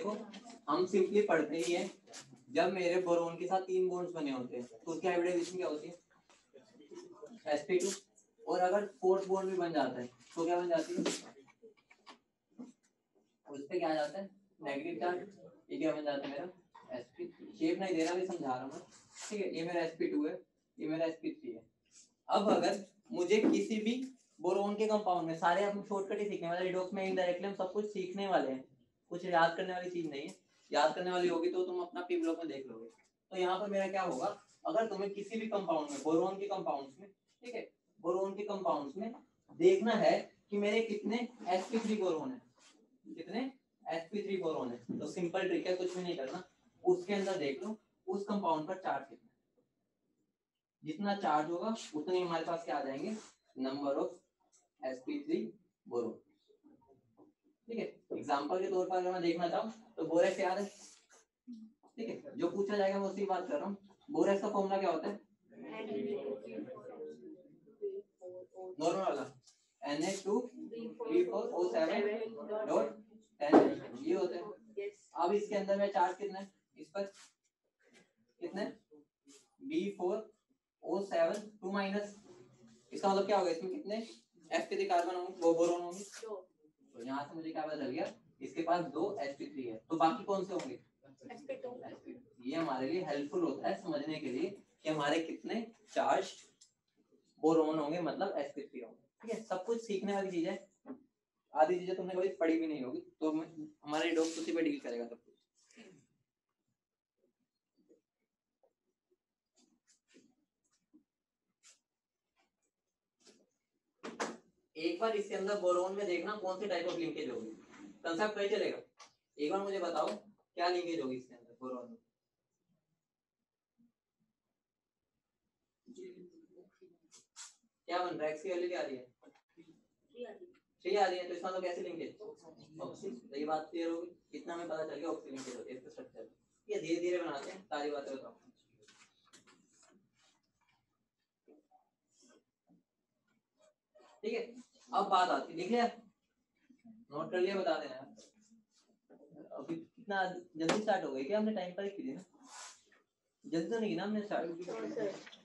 देखो हम सिंपली पढ़ते ही है जब मेरे बोरोन के साथ तीन बोन्स बने होते हैं तो उसकी हाइब्रिडाइजेशन क्या होती है sp2 और अगर फोर्थ बोन भी बन जाता है तो क्या बन जाती है उस पे क्या जाता है नेगेटिव चार्ज ये क्या बन जाता है मेरा sp शेप नहीं दे रहा मैं समझा रहा हूं ठीक है ये मेरा sp2 है ये मेरा sp3 है अब अगर मुझे किसी भी बोरोन के कंपाउंड में सारे हम शॉर्टकट ही सीखने वाले रिडॉक्स में इनडायरेक्टली हम सब कुछ सीखने वाले हैं कुछ याद करने वाली चीज नहीं है याद करने वाली होगी तो तुम अपना पी ब्लॉक में देख लोगे तो यहाँ पर मेरा क्या होगा अगर तुम्हें किसी भी कंपाउंड में बोरोन के कंपाउंड में ठीक है बोरोन के कंपाउंड में देखना है कि मेरे कितने sp3 बोरोन है कितने sp3 बोरोन है तो सिंपल ट्रिक है कुछ भी नहीं करना उसके अंदर देख लो उस कंपाउंड पर चार्ज कितना जितना चार्ज होगा उतने हमारे पास क्या आ जाएंगे नंबर ऑफ sp3 बोरोन ठीक है एग्जाम्पल के तौर पर अगर मैं देखना चाहूँ तो बोरेक्स याद है ठीक है जो पूछा जाएगा मैं उसी बात कर रहा हूँ बोरेक्स का फॉर्मूला क्या होता है नॉर्मल वाला N H two three four O seven dot ten ये होते हैं अब इसके अंदर में चार्ज कितने इस पर कितने B four O seven two minus इसका मतलब क्या होगा इसमें कितने एफ के कार्बन होंगे वो बोरोन होंगे तो यहाँ से मुझे क्या पता चल गया इसके पास दो एस पी थ्री है तो बाकी कौन से होंगे ये हमारे लिए हेल्पफुल होता है समझने के लिए कि हमारे कितने चार्ज बोरोन होंगे मतलब एस पी थ्री होंगे ठीक है सब कुछ सीखने वाली चीज है आधी चीजें तुमने कभी पढ़ी भी नहीं होगी तो हमारे डॉग उसी पर डील करेगा सब कुछ एक बार इसके अंदर बोरोन में देखना कौन से टाइप ऑफ लिंकेज होगी कंसेप्ट वही चलेगा एक बार मुझे बताओ क्या लिंकेज होगी इसके अंदर बोरोन में क्या बन रहा है एक्स वैल्यू क्या आ रही है थ्री आ रही है तो इसमें तो कैसे लिंकेज ऑक्सी सही बात क्लियर होगी इतना में पता चल गया ऑक्सी लिंकेज होती है इसका स्ट्रक्चर ये धीरे धीरे बनाते हैं सारी बातें बताओ ठीक है अब बात आती लिख लिया नोट कर लिया बता देना अभी कितना जल्दी स्टार्ट हो गई क्या हमने टाइम पर ही की ना जल्दी तो नहीं ना हमने स्टार्ट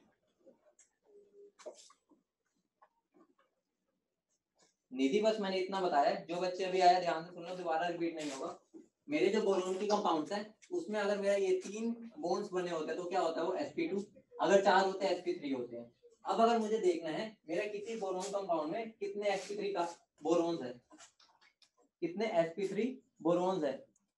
निधि बस मैंने इतना बताया जो बच्चे अभी आया ध्यान से सुन लो दोबारा रिपीट नहीं होगा मेरे जो बोलोन कंपाउंड्स हैं उसमें अगर मेरा ये तीन बोन्स बने होते हैं तो क्या होता है वो एसपी टू अगर चार होते हैं एसपी थ्री होते हैं अब अगर मुझे देखना है मेरा किसी बोरोन कंपाउंड में कितने sp3 का बोरोन है कितने sp3 बोरोन है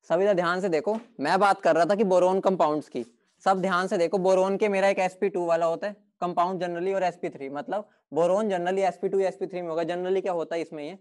सभी तो ध्यान से देखो मैं बात कर रहा था कि बोरोन कंपाउंड्स की सब ध्यान से देखो बोरोन के मेरा एक sp2 वाला होता है कंपाउंड जनरली और sp3 मतलब बोरोन जनरली sp2 या sp3 में होगा जनरली क्या होता है इसमें ये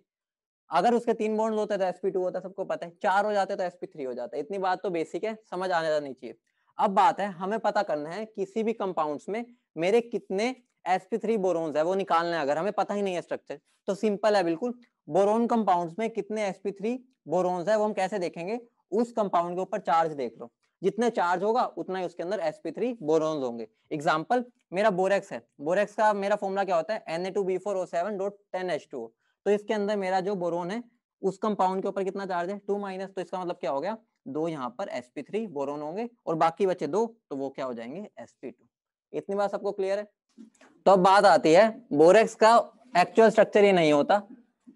अगर उसके तीन बॉन्ड होते तो sp2 होता सबको पता है चार हो जाते तो sp3 हो जाता है इतनी बात तो बेसिक है समझ आने जानी चाहिए अब बात है हमें पता करना है किसी भी कंपाउंड में मेरे कितने sp3 थ्री बोरोन्स है वो निकालना है अगर हमें पता ही नहीं है स्ट्रक्चर तो सिंपल है बिल्कुल बोरोन कंपाउंड में कितने sp3 थ्री बोरोन्स है वो हम कैसे देखेंगे उस कंपाउंड के ऊपर चार्ज देख लो जितने चार्ज होगा उतना ही उसके अंदर sp3 थ्री बोरोन्स होंगे एग्जाम्पल मेरा बोरेक्स है बोरेक्स का मेरा फॉर्मुला क्या होता है na2b4o7.10h2 तो इसके अंदर मेरा जो बोरोन है उस कंपाउंड के ऊपर कितना चार्ज है टू माइनस तो इसका मतलब क्या हो गया दो यहाँ पर sp3 थ्री बोरोन होंगे और बाकी बचे दो तो वो क्या हो जाएंगे sp2 इतनी बात सबको क्लियर है तो अब बात आती है बोरेक्स का एक्चुअल स्ट्रक्चर ही नहीं होता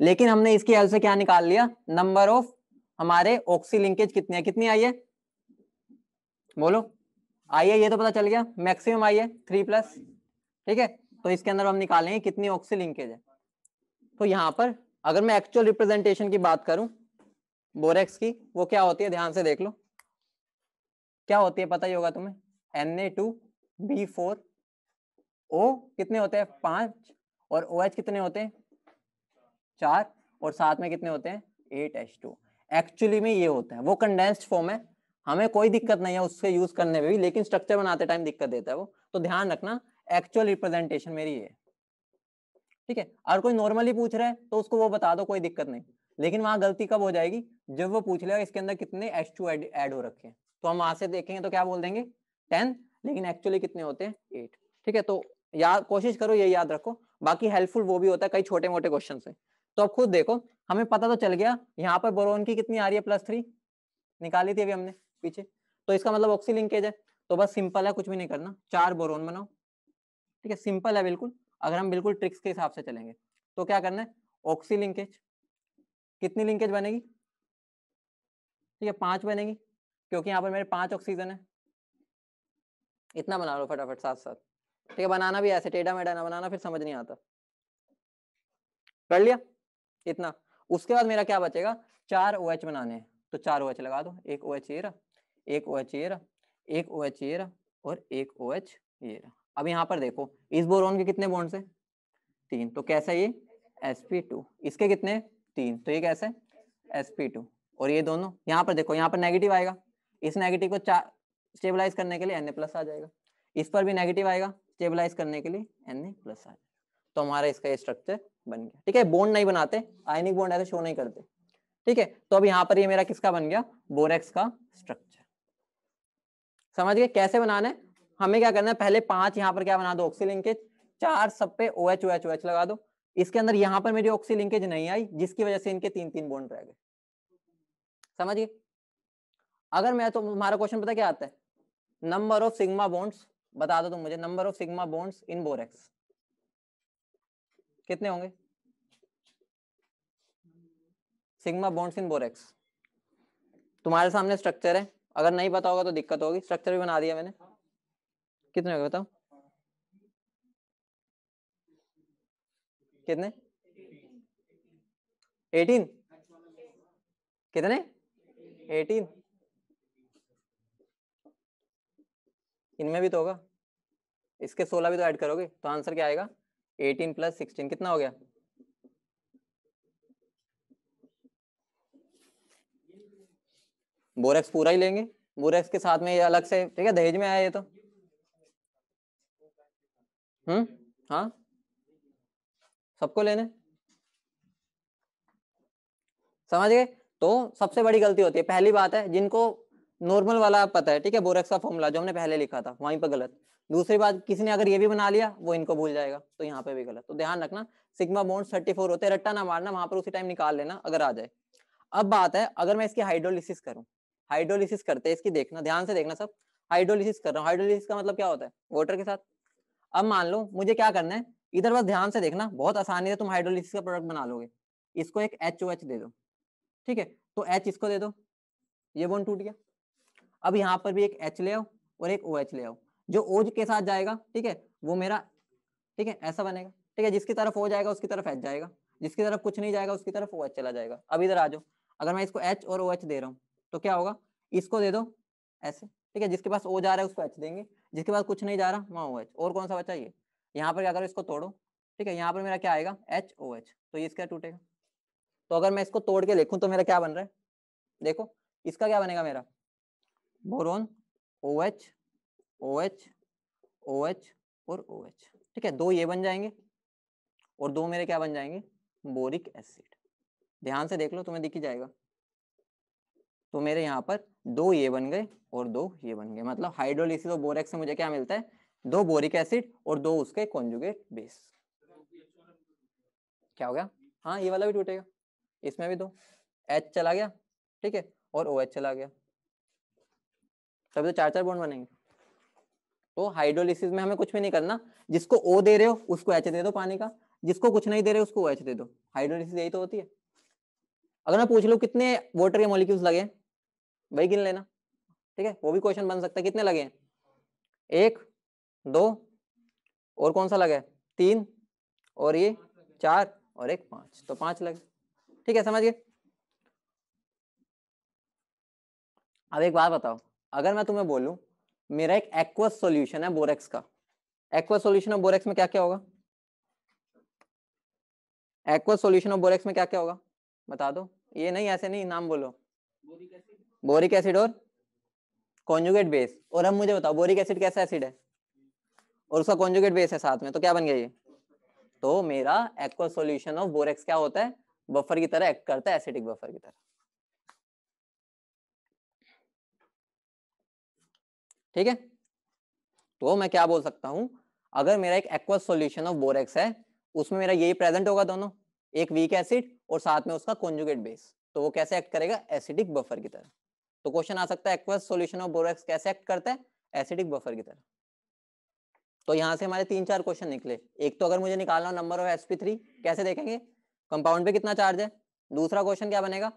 लेकिन हमने इसकी हेल्प से क्या निकाल लिया नंबर ऑफ हमारे ऑक्सी लिंकेज कितनी है कितनी आई है बोलो आई है ये तो पता चल गया मैक्सिमम आई है थ्री प्लस ठीक है तो इसके अंदर हम निकालेंगे कितनी ऑक्सी लिंकेज है तो यहां पर अगर मैं एक्चुअल रिप्रेजेंटेशन की बात करूं बोरेक्स की वो क्या होती है ध्यान से देख लो क्या होती है पता ही होगा तुम्हें N A two B four O कितने होते हैं पांच और ओ OH कितने होते हैं चार और साथ में कितने होते हैं एट एच टू एक्चुअली में ये होता है वो कंडेंस्ड फॉर्म है हमें कोई दिक्कत नहीं है उससे यूज करने में भी लेकिन स्ट्रक्चर बनाते टाइम दिक्कत देता है वो तो ध्यान रखना एक्चुअल रिप्रेजेंटेशन मेरी है ठीक है अगर कोई नॉर्मली पूछ रहा है तो उसको वो बता दो कोई दिक्कत नहीं लेकिन वहां गलती कब हो जाएगी जब वो पूछ लेगा इसके अंदर कितने एच टू एड हो रखे हैं तो हम वहां से देखेंगे तो क्या बोल देंगे टेन लेकिन एक्चुअली कितने होते हैं एट ठीक है तो याद कोशिश करो ये याद रखो बाकी हेल्पफुल वो भी होता है कई छोटे मोटे क्वेश्चन से तो अब खुद देखो हमें पता तो चल गया यहाँ पर बोरोन की कितनी आ रही है प्लस थ्री निकाली थी अभी हमने पीछे तो इसका मतलब ऑक्सी लिंकेज है तो बस सिंपल है कुछ भी नहीं करना चार बोरोन बनाओ ठीक है सिंपल है बिल्कुल अगर हम बिल्कुल ट्रिक्स के हिसाब से चलेंगे तो क्या करना है ऑक्सी लिंकेज कितनी लिंकेज बनेगी ठीक है पांच बनेगी क्योंकि यहाँ पर मेरे पांच ऑक्सीजन है इतना बना लो फटाफट साथ साथ ठीक है बनाना भी ऐसे टेढ़ा मेढ़ा ना बनाना फिर समझ नहीं आता कर लिया इतना उसके बाद मेरा क्या बचेगा चार ओ OH बनाने तो चार ओ OH लगा दो एक ओ एच ये रहा एक ओ OH ये रहा एक ओ OH ये रहा और एक ओ OH ये रहा अब यहाँ पर देखो इस बोरोन के कितने बॉन्ड्स है तीन तो कैसा ये टू इसके कितने तीन तो ये कैसे टू और ये दोनों यहाँ पर देखो यहाँ पर नेगेटिव आएगा इस नेगेटिव को स्टेबलाइज करने के लिए एन प्लस आ जाएगा इस पर भी नेगेटिव आएगा स्टेबलाइज करने के लिए एन ए प्लस आ जाएगा तो हमारा इसका स्ट्रक्चर बन गया ठीक है बॉन्ड नहीं बनाते आयनिक बॉन्ड ऐसे शो नहीं करते ठीक है तो अब यहाँ पर ये मेरा किसका बन गया बोरेक्स का स्ट्रक्चर समझ गए कैसे बनाना है हमें क्या करना है पहले पांच यहाँ पर क्या बना दो ऑक्सी लिंकेज चार सब पे O H O H O H लगा दो इसके अंदर यहाँ पर मेरी ऑक्सी लिंकेज नहीं आई जिसकी वजह से इनके तीन तीन बोन रह गए समझिए अगर मैं तो हमारा क्वेश्चन पता क्या आता है नंबर ऑफ सिग्मा बोन्स बता दो तुम मुझे number of sigma bonds in borax कितने होंगे सिग्मा बॉन्ड्स इन बोरेक्स तुम्हारे सामने स्ट्रक्चर है अगर नहीं पता होगा तो दिक्कत होगी स्ट्रक्चर भी बना दिया मैंने कितने होंगे बताओ कितने एटीन कितने एटीन इनमें भी तो होगा इसके सोलह भी तो ऐड करोगे तो आंसर क्या आएगा एटीन प्लस सिक्सटीन कितना हो गया बोरेक्स पूरा ही लेंगे बोरेक्स के साथ में ये अलग से ठीक है दहेज में आया ये तो हम्म हाँ सबको लेने समझ गए तो सबसे बड़ी गलती होती है पहली बात है जिनको नॉर्मल वाला पता है ठीक है बोरेक्स का फॉर्मूला जो हमने पहले लिखा था वहीं पर गलत दूसरी बात किसी ने अगर ये भी बना लिया वो इनको भूल जाएगा तो यहाँ पे भी गलत तो ध्यान रखना सिग्मा बॉन्ड थर्टी फोर होते हैं रट्टा ना मारना वहां पर उसी टाइम निकाल लेना अगर आ जाए अब बात है अगर मैं इसकी हाइड्रोलिसिस करूँ हाइड्रोलिसिस करते हैं इसकी देखना ध्यान से देखना सब हाइड्रोलिसिस कर रहा हूँ हाइड्रोलिसिस का मतलब क्या होता है वोटर के साथ अब मान लो मुझे क्या करना है इधर बस ध्यान से देखना बहुत आसानी से तुम हाइड्रोलिसिस का प्रोडक्ट बना लोगे इसको एक एच ओ एच दे दो ठीक है तो एच इसको दे दो ये बोन टूट गया अब यहाँ पर भी एक एच ले आओ और एक ओ एच ले आओ जो ओज के साथ जाएगा ठीक है वो मेरा ठीक है ऐसा बनेगा ठीक है जिसकी तरफ ओ जाएगा उसकी तरफ एच जाएगा जिसकी तरफ कुछ नहीं जाएगा उसकी तरफ ओ एच चला जाएगा अब इधर आ जाओ अगर मैं इसको एच और ओ एच दे रहा हूँ तो क्या होगा इसको दे दो ऐसे ठीक है जिसके पास ओ जा रहा है उसको एच देंगे जिसके पास कुछ नहीं जा रहा वहाँ ओ एच और कौन सा बचा ये यहाँ पर क्या करो इसको तोड़ो ठीक है यहाँ पर मेरा क्या आएगा एच ओ एच तो ये इसका टूटेगा तो अगर मैं इसको तोड़ के लिखूँ तो मेरा क्या बन रहा है देखो इसका क्या बनेगा मेरा boron O H O H O H और ओ एच ठीक है दो ये बन जाएंगे और दो मेरे क्या बन जाएंगे बोरिक एसिड ध्यान से देख लो तुम्हें दिख ही जाएगा तो मेरे यहाँ पर दो ये बन गए और दो ये बन गए मतलब हाइड्रोलिसिस और बोरेक्स से मुझे क्या मिलता है दो बोरिक एसिड और दो उसके कॉन्जुगेट बेस क्या हो गया हाँ ये वाला भी टूटेगा इसमें भी दो एच चला गया ठीक है और ओ OH एच चला गया तभी तो चार चार बॉन्ड बनेंगे तो हाइड्रोलिसिस में हमें कुछ भी नहीं करना जिसको ओ दे रहे हो उसको एच दे दो पानी का जिसको कुछ नहीं दे रहे उसको एच दे दो हाइड्रोलिसिस यही तो होती है अगर मैं पूछ लू कितने वोटर के मोलिक्यूल्स लगे वही गिन लेना ठीक है वो भी क्वेश्चन बन सकता है कितने लगे हैं एक दो और कौन सा लगा है तीन और ये चार और एक पांच तो पांच लगे ठीक है समझ गए अब एक बात बताओ अगर मैं तुम्हें बोलूं मेरा एक एक्वस सॉल्यूशन है बोरेक्स का एक्वस सॉल्यूशन ऑफ बोरेक्स में क्या क्या होगा एक्वस सॉल्यूशन ऑफ बोरेक्स में क्या क्या होगा बता दो ये नहीं ऐसे नहीं नाम बोलो बोरिक एसिड और कॉन्जुगेट बेस और अब मुझे बताओ बोरिक एसिड कैसा एसिड है और उसका कॉन्जुगेट बेस है साथ में तो क्या बन गया ये तो मेरा एक्वस सॉल्यूशन ऑफ बोरेक्स क्या होता है बफर की तरह एक्ट करता है एसिडिक बफर की तरह ठीक है तो मैं क्या बोल सकता हूं अगर मेरा एक एक्वस सॉल्यूशन ऑफ बोरेक्स है उसमें मेरा यही प्रेजेंट होगा दोनों एक वीक एसिड और साथ में उसका कॉन्जुगेट बेस तो वो कैसे एक्ट करेगा एसिडिक बफर की तरह तो क्वेश्चन आ सकता है एक्वस सॉल्यूशन ऑफ बोरेक्स कैसे एक्ट करता है एसिडिक बफर की तरह तो यहाँ से हमारे तीन चार क्वेश्चन निकले एक तो अगर मुझे निकालना नंबर ऑफ sp3 कैसे देखेंगे कंपाउंड पे कितना चार्ज है दूसरा क्वेश्चन क्या बनेगा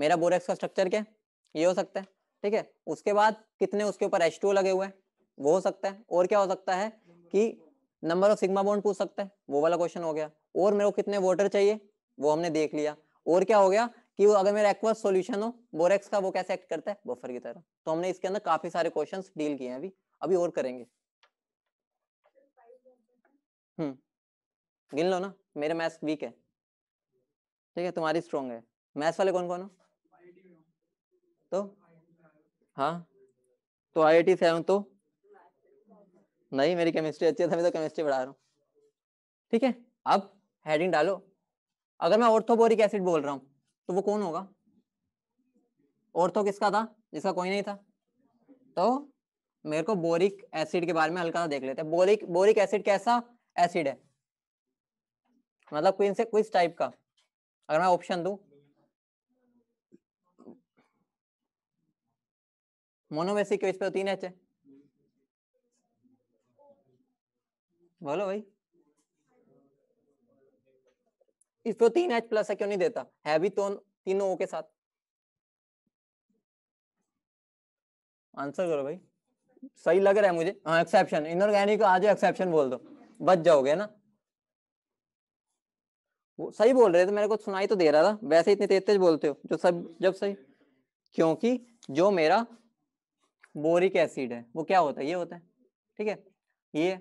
मेरा बोरेक्स का स्ट्रक्चर क्या ये हो सकता है ठीक है उसके बाद कितने उसके ऊपर एच लगे हुए हैं वो हो सकता है और क्या हो सकता है कि नंबर ऑफ सिग्मा बॉन्ड पूछ सकते हैं वो वाला क्वेश्चन हो गया और मेरे को कितने वोटर चाहिए वो हमने देख लिया और क्या हो गया कि वो अगर मेरा एक्वस सॉल्यूशन हो बोरेक्स का वो कैसे एक्ट करता है बफर की तरह तो हमने इसके अंदर काफी सारे क्वेश्चंस डील किए हैं अभी अभी और करेंगे हम्म गिन लो ना मेरे मैथ्स वीक है ठीक है तुम्हारी स्ट्रॉन्ग है मैथ्स वाले कौन कौन हो तो हाँ तो आई आई टी से आया तो नहीं मेरी केमिस्ट्री अच्छी है मैं तो केमिस्ट्री पढ़ा रहा हूँ ठीक है अब हेडिंग डालो अगर मैं ऑर्थोबोरिक एसिड बोल रहा हूँ तो वो कौन होगा ऑर्थो किसका था जिसका कोई नहीं था तो मेरे को बोरिक एसिड के बारे में हल्का सा देख लेते हैं बोरिक बोरिक एसिड कैसा एसिड है मतलब कोई इनसे कुछ टाइप का अगर मैं ऑप्शन दूँ मोनो मोनोमेसिक के बेस पे तो तीन एच है बोलो भाई इस इसको तीन एच प्लस है क्यों नहीं देता है भी तो तीनों ओ के साथ आंसर करो भाई सही लग रहा है मुझे हाँ एक्सेप्शन इनऑर्गेनिक को आज एक्सेप्शन बोल दो बच जाओगे ना वो सही बोल रहे थे मेरे को सुनाई तो दे रहा था वैसे इतने तेज तेज बोलते हो जो सब जब सही क्योंकि जो मेरा बोरिक एसिड है वो क्या होता है ये होता है ठीक है ये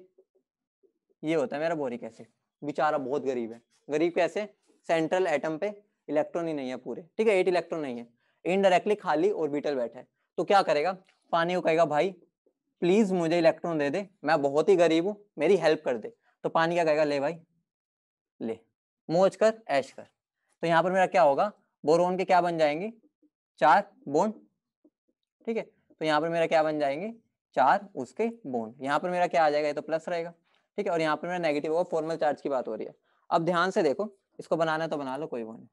ये होता है मेरा बोरिक एसिड बेचारा बहुत गरीब है गरीब कैसे सेंट्रल एटम पे इलेक्ट्रॉन ही नहीं है पूरे ठीक है एट इलेक्ट्रॉन नहीं है इनडायरेक्टली खाली ऑर्बिटल बैठा है तो क्या करेगा पानी को कहेगा भाई प्लीज मुझे इलेक्ट्रॉन दे दे मैं बहुत ही गरीब हूँ मेरी हेल्प कर दे तो पानी क्या कहेगा ले भाई ले मोज कर ऐश कर तो यहाँ पर मेरा क्या होगा बोरोन के क्या बन जाएंगे चार बोन ठीक है तो यहाँ पर मेरा क्या बन जाएंगे चार उसके बोन यहाँ पर मेरा क्या आ जाएगा ये तो प्लस रहेगा ठीक है और यहाँ पर मेरा नेगेटिव होगा फॉर्मल चार्ज की बात हो रही है अब ध्यान से देखो इसको बनाना तो बना लो कोई वो नहीं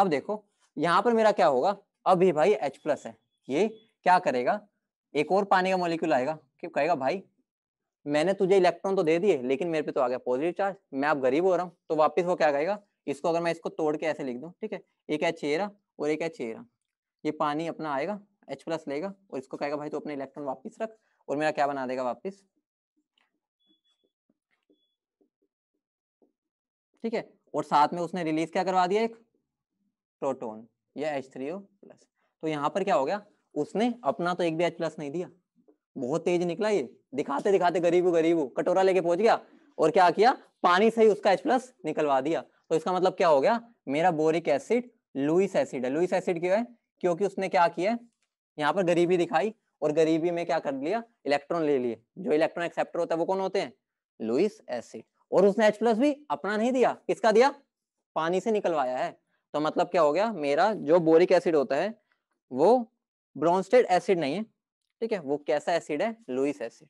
अब देखो यहाँ पर मेरा क्या होगा अब ये भाई H प्लस है ये क्या करेगा एक और पानी का मोलिक्यूल आएगा कि कहेगा भाई मैंने तुझे इलेक्ट्रॉन तो दे दिए लेकिन मेरे पे तो आ गया पॉजिटिव चार्ज मैं अब गरीब हो रहा हूँ तो वापस वो क्या कहेगा इसको अगर मैं इसको तोड़ के ऐसे लिख दूँ ठीक है एक एच चेहरा और एक एच चेहरा ये पानी अपना आएगा एच प्लस लेगा और इसको कहेगा भाई तो अपने इलेक्ट्रॉन वापस रख और मेरा क्या बना देगा वापस ठीक है और साथ में उसने रिलीज क्या करवा दिया एक प्रोटोन या एच थ्री ओ प्लस तो यहाँ पर क्या हो गया उसने अपना तो एक भी एच प्लस नहीं दिया बहुत तेज निकला ये दिखाते दिखाते गरीब गरीब कटोरा लेके पहुंच गया और क्या किया पानी से ही उसका एच प्लस निकलवा दिया तो इसका मतलब क्या हो गया मेरा बोरिक एसिड लुइस एसिड है लुइस एसिड क्यों है क्योंकि उसने क्या किया यहाँ पर गरीबी दिखाई और गरीबी में क्या कर लिया इलेक्ट्रॉन ले लिए जो इलेक्ट्रॉन एक्सेप्टर होता है वो कौन होते हैं लुइस एसिड और उसने एच प्लस भी अपना नहीं दिया किसका दिया पानी से निकलवाया है तो मतलब क्या हो गया मेरा जो बोरिक एसिड होता है वो ब्रॉन्स्टेड एसिड नहीं है ठीक है वो कैसा एसिड है लुइस एसिड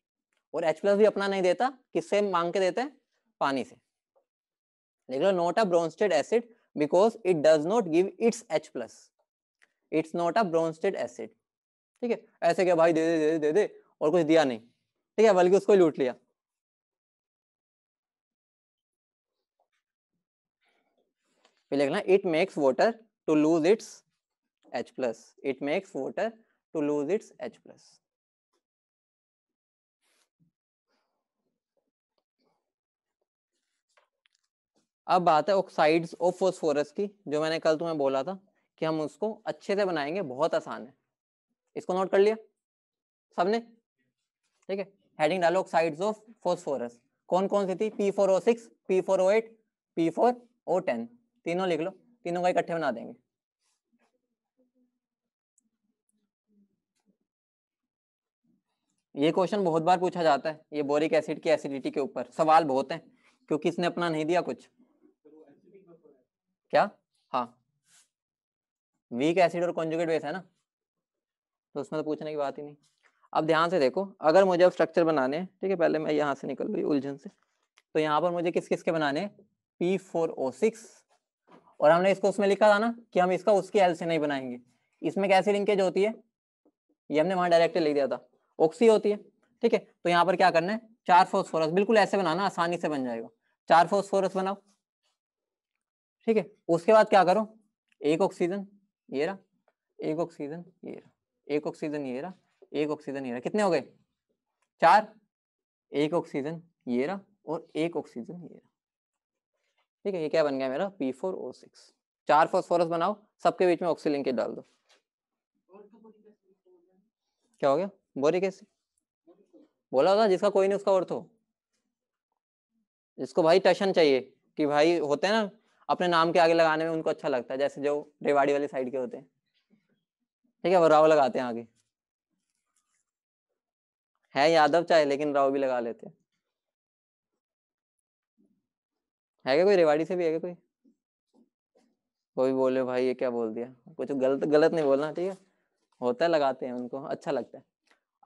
और एच प्लस भी अपना नहीं देता किससे मांग के देते हैं पानी से देख लो not a Bronsted acid because it does not give its H plus it's not a Bronsted acid ठीक है ऐसे क्या भाई दे दे दे दे दे और कुछ दिया नहीं ठीक है बल्कि उसको लूट लिया लिखना it makes water to lose its H plus it makes water to lose its H plus अब बात है ऑक्साइड्स ऑफ फॉस्फोरस की जो मैंने कल तुम्हें बोला था कि हम उसको अच्छे से बनाएंगे बहुत आसान है इसको नोट कर लिया सबने ठीक है हेडिंग डालो ऑक्साइड्स ऑफ फॉस्फोरस कौन कौन सी थी P four O six P four O eight P four O ten तीनों लिख लो तीनों का इकट्ठे बना देंगे ये क्वेश्चन बहुत बार पूछा जाता है ये बोरिक एसिड की एसिडिटी के ऊपर सवाल बहुत हैं क्योंकि इसने अपना नहीं दिया कुछ क्या हाँ वीक एसिड और कॉन्जुगेट बेस है ना तो उसमें तो पूछने की बात ही नहीं अब ध्यान से देखो अगर मुझे अब स्ट्रक्चर बनाने हैं ठीक है पहले मैं यहाँ से निकल रही उलझन से तो यहाँ पर मुझे किस किस के बनाने पी फोर ओ सिक्स और हमने इसको उसमें लिखा था ना कि हम इसका उसकी एल से नहीं बनाएंगे इसमें कैसी लिंकेज होती है ये हमने वहाँ डायरेक्ट लिख दिया था ऑक्सी होती है ठीक है तो यहाँ पर क्या करना है चार फोस्फोरस बिल्कुल ऐसे बनाना आसानी से बन जाएगा चार फोस्फोरस बनाओ ठीक है उसके बाद क्या करो एक ऑक्सीजन ये रहा एक ऑक्सीजन ये रहा एक ऑक्सीजन ये रहा एक ऑक्सीजन ये रहा कितने हो गए चार एक ऑक्सीजन ये रहा और एक ऑक्सीजन ये रहा ठीक है ये क्या बन गया मेरा पी फोर ओ सिक्स चार फॉस्फोरस बनाओ सबके बीच में ऑक्सीजन के डाल दो क्या हो गया बोरी कैसे बोला था जिसका कोई नहीं उसका और तो जिसको भाई टशन चाहिए कि भाई होते हैं ना अपने नाम के आगे लगाने में उनको अच्छा लगता है जैसे जो रेवाड़ी वाली साइड के होते हैं ठीक है वो राव लगाते हैं आगे है यादव चाहे लेकिन राव भी लगा लेते हैं है क्या कोई रेवाड़ी से भी है क्या कोई कोई बोले भाई ये क्या बोल दिया कुछ गलत गलत नहीं बोलना ठीक है होता है लगाते हैं उनको अच्छा लगता है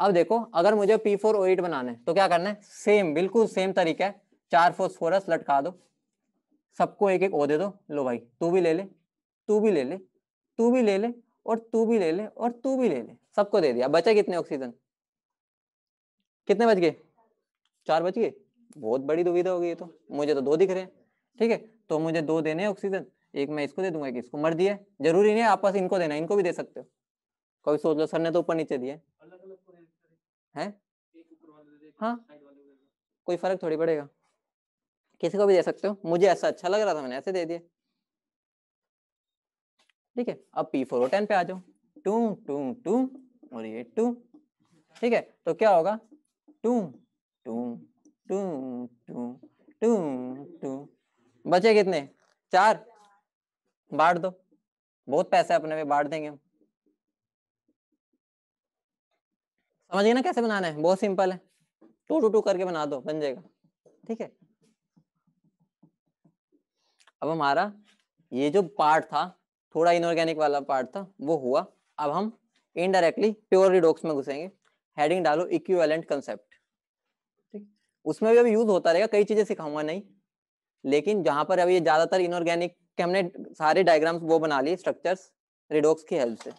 अब देखो अगर मुझे पी फोर ओ एट बनाना है तो क्या करना है सेम बिल्कुल सेम तरीका है चार फोस्फोरस लटका दो सबको एक एक ओ दे दो लो भाई तू भी ले ले तू भी ले ले तू भी ले ले और तू भी ले ले और तू भी ले ले सबको दे दिया बचा कितने ऑक्सीजन कितने बच गए चार बच गए बहुत बड़ी दुविधा होगी ये तो मुझे तो दो दिख रहे हैं ठीक है तो मुझे दो देने ऑक्सीजन एक मैं इसको दे दूंगा कि इसको मर दिया जरूरी नहीं है आपस इनको देना इनको भी दे सकते हो कभी सोच लो सर ने तो ऊपर नीचे दिए है हाँ कोई फर्क थोड़ी पड़ेगा किसी को भी दे सकते हो मुझे ऐसा अच्छा लग रहा था मैंने ऐसे दे दिया ठीक है अब पी फोर ओ टेन पे आ जाओ टू टू टू और ये टू ठीक है तो क्या होगा two two two two two two बचे कितने चार बांट दो बहुत पैसे अपने में बांट देंगे हम समझिए ना कैसे बनाना है बहुत सिंपल है टू टू टू करके बना दो बन जाएगा ठीक है अब हमारा ये जो पार्ट था थोड़ा इनऑर्गेनिक वाला पार्ट था वो हुआ अब हम इनडायरेक्टली प्योर रिडोक्स में घुसेंगे हेडिंग डालो इक्विवेलेंट कंसेप्ट उसमें भी अभी यूज होता रहेगा कई चीजें सिखाऊंगा नहीं लेकिन जहां पर अभी ये ज्यादातर इनऑर्गेनिक के हमने सारे डायग्राम्स वो बना लिए स्ट्रक्चर्स रिडोक्स की हेल्प से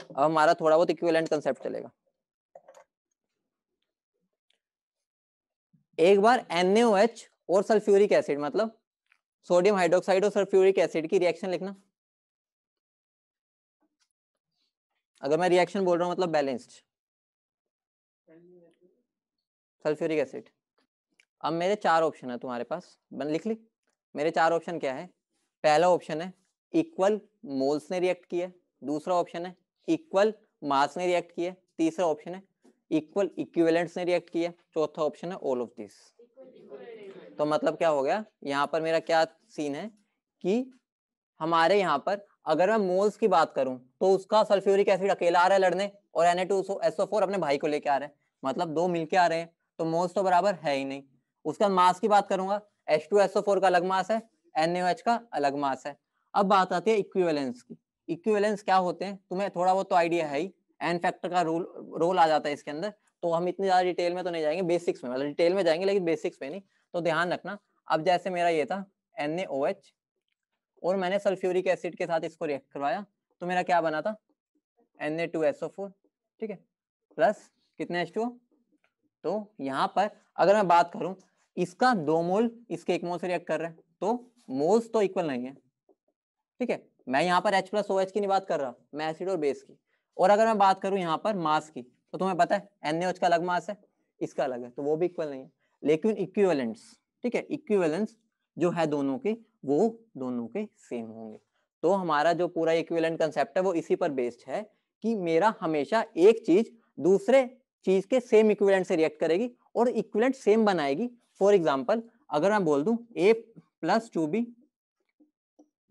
अब हमारा थोड़ा बहुत इक्विवेलेंट कंसेप्ट चलेगा एक बार एनएच और सल्फ्यूरिक एसिड मतलब सोडियम हाइड्रोक्साइड और सल्फ्यूरिक एसिड की रिएक्शन लिखना अगर मैं रिएक्शन बोल रहा हूँ मतलब बैलेंस्ड सल्फ्यूरिक एसिड अब मेरे चार ऑप्शन है तुम्हारे पास बन लिख ली मेरे चार ऑप्शन क्या है पहला ऑप्शन है इक्वल मोल्स ने रिएक्ट किया दूसरा ऑप्शन है इक्वल मास ने रिएक्ट किया तीसरा ऑप्शन है इक्वल इक्विवेलेंट्स ने रिएक्ट किया चौथा ऑप्शन है ऑल ऑफ दिस तो मतलब क्या हो गया यहाँ पर मेरा क्या सीन है कि हमारे यहाँ पर अगर मैं मोल्स की बात करूं तो उसका सल्फ्यूरिक एसिड अकेला आ रहा है लड़ने और एन ए टू एसओ अपने भाई को लेके आ रहे हैं मतलब दो मिलके आ रहे हैं तो मोल्स तो बराबर है ही नहीं उसका मास की बात करूंगा एच का अलग मास है एन का अलग मास है अब बात आती है इक्विवेलेंस की इक्विवेलेंस क्या होते हैं तुम्हें थोड़ा बहुत तो आइडिया है ही एन फैक्टर का रोल रोल आ जाता है इसके अंदर तो हम इतनी ज्यादा डिटेल में तो नहीं जाएंगे बेसिक्स में मतलब डिटेल में जाएंगे लेकिन बेसिक्स में नहीं तो ध्यान रखना अब जैसे मेरा ये था एन ए ओ एच और मैंने सल्फ्यूरिक एसिड के साथ इसको रिएक्ट करवाया तो मेरा क्या बना था N A two S O four ठीक है प्लस कितने एच टू तो यहाँ पर अगर मैं बात करूं इसका दो मोल इसके एक मोल से रिएक्ट कर रहे हैं तो मोल्स तो इक्वल नहीं है ठीक है मैं यहाँ पर H प्लस ओ की नहीं बात कर रहा मैं एसिड और बेस की और अगर मैं बात करूँ यहाँ पर मास की तो तुम्हें पता है एन का अलग मास है इसका अलग है तो वो भी इक्वल नहीं है लेकिन इक्विवेलेंस ठीक है इक्विवेलेंस जो है दोनों की वो दोनों के सेम होंगे तो हमारा जो पूरा इक्विवेलेंट कंसेप्ट है वो इसी पर बेस्ड है कि मेरा हमेशा एक चीज दूसरे चीज के सेम इक्विवेलेंट से रिएक्ट करेगी और इक्विवेलेंट सेम बनाएगी फॉर एग्जाम्पल अगर मैं बोल दूं A plus two B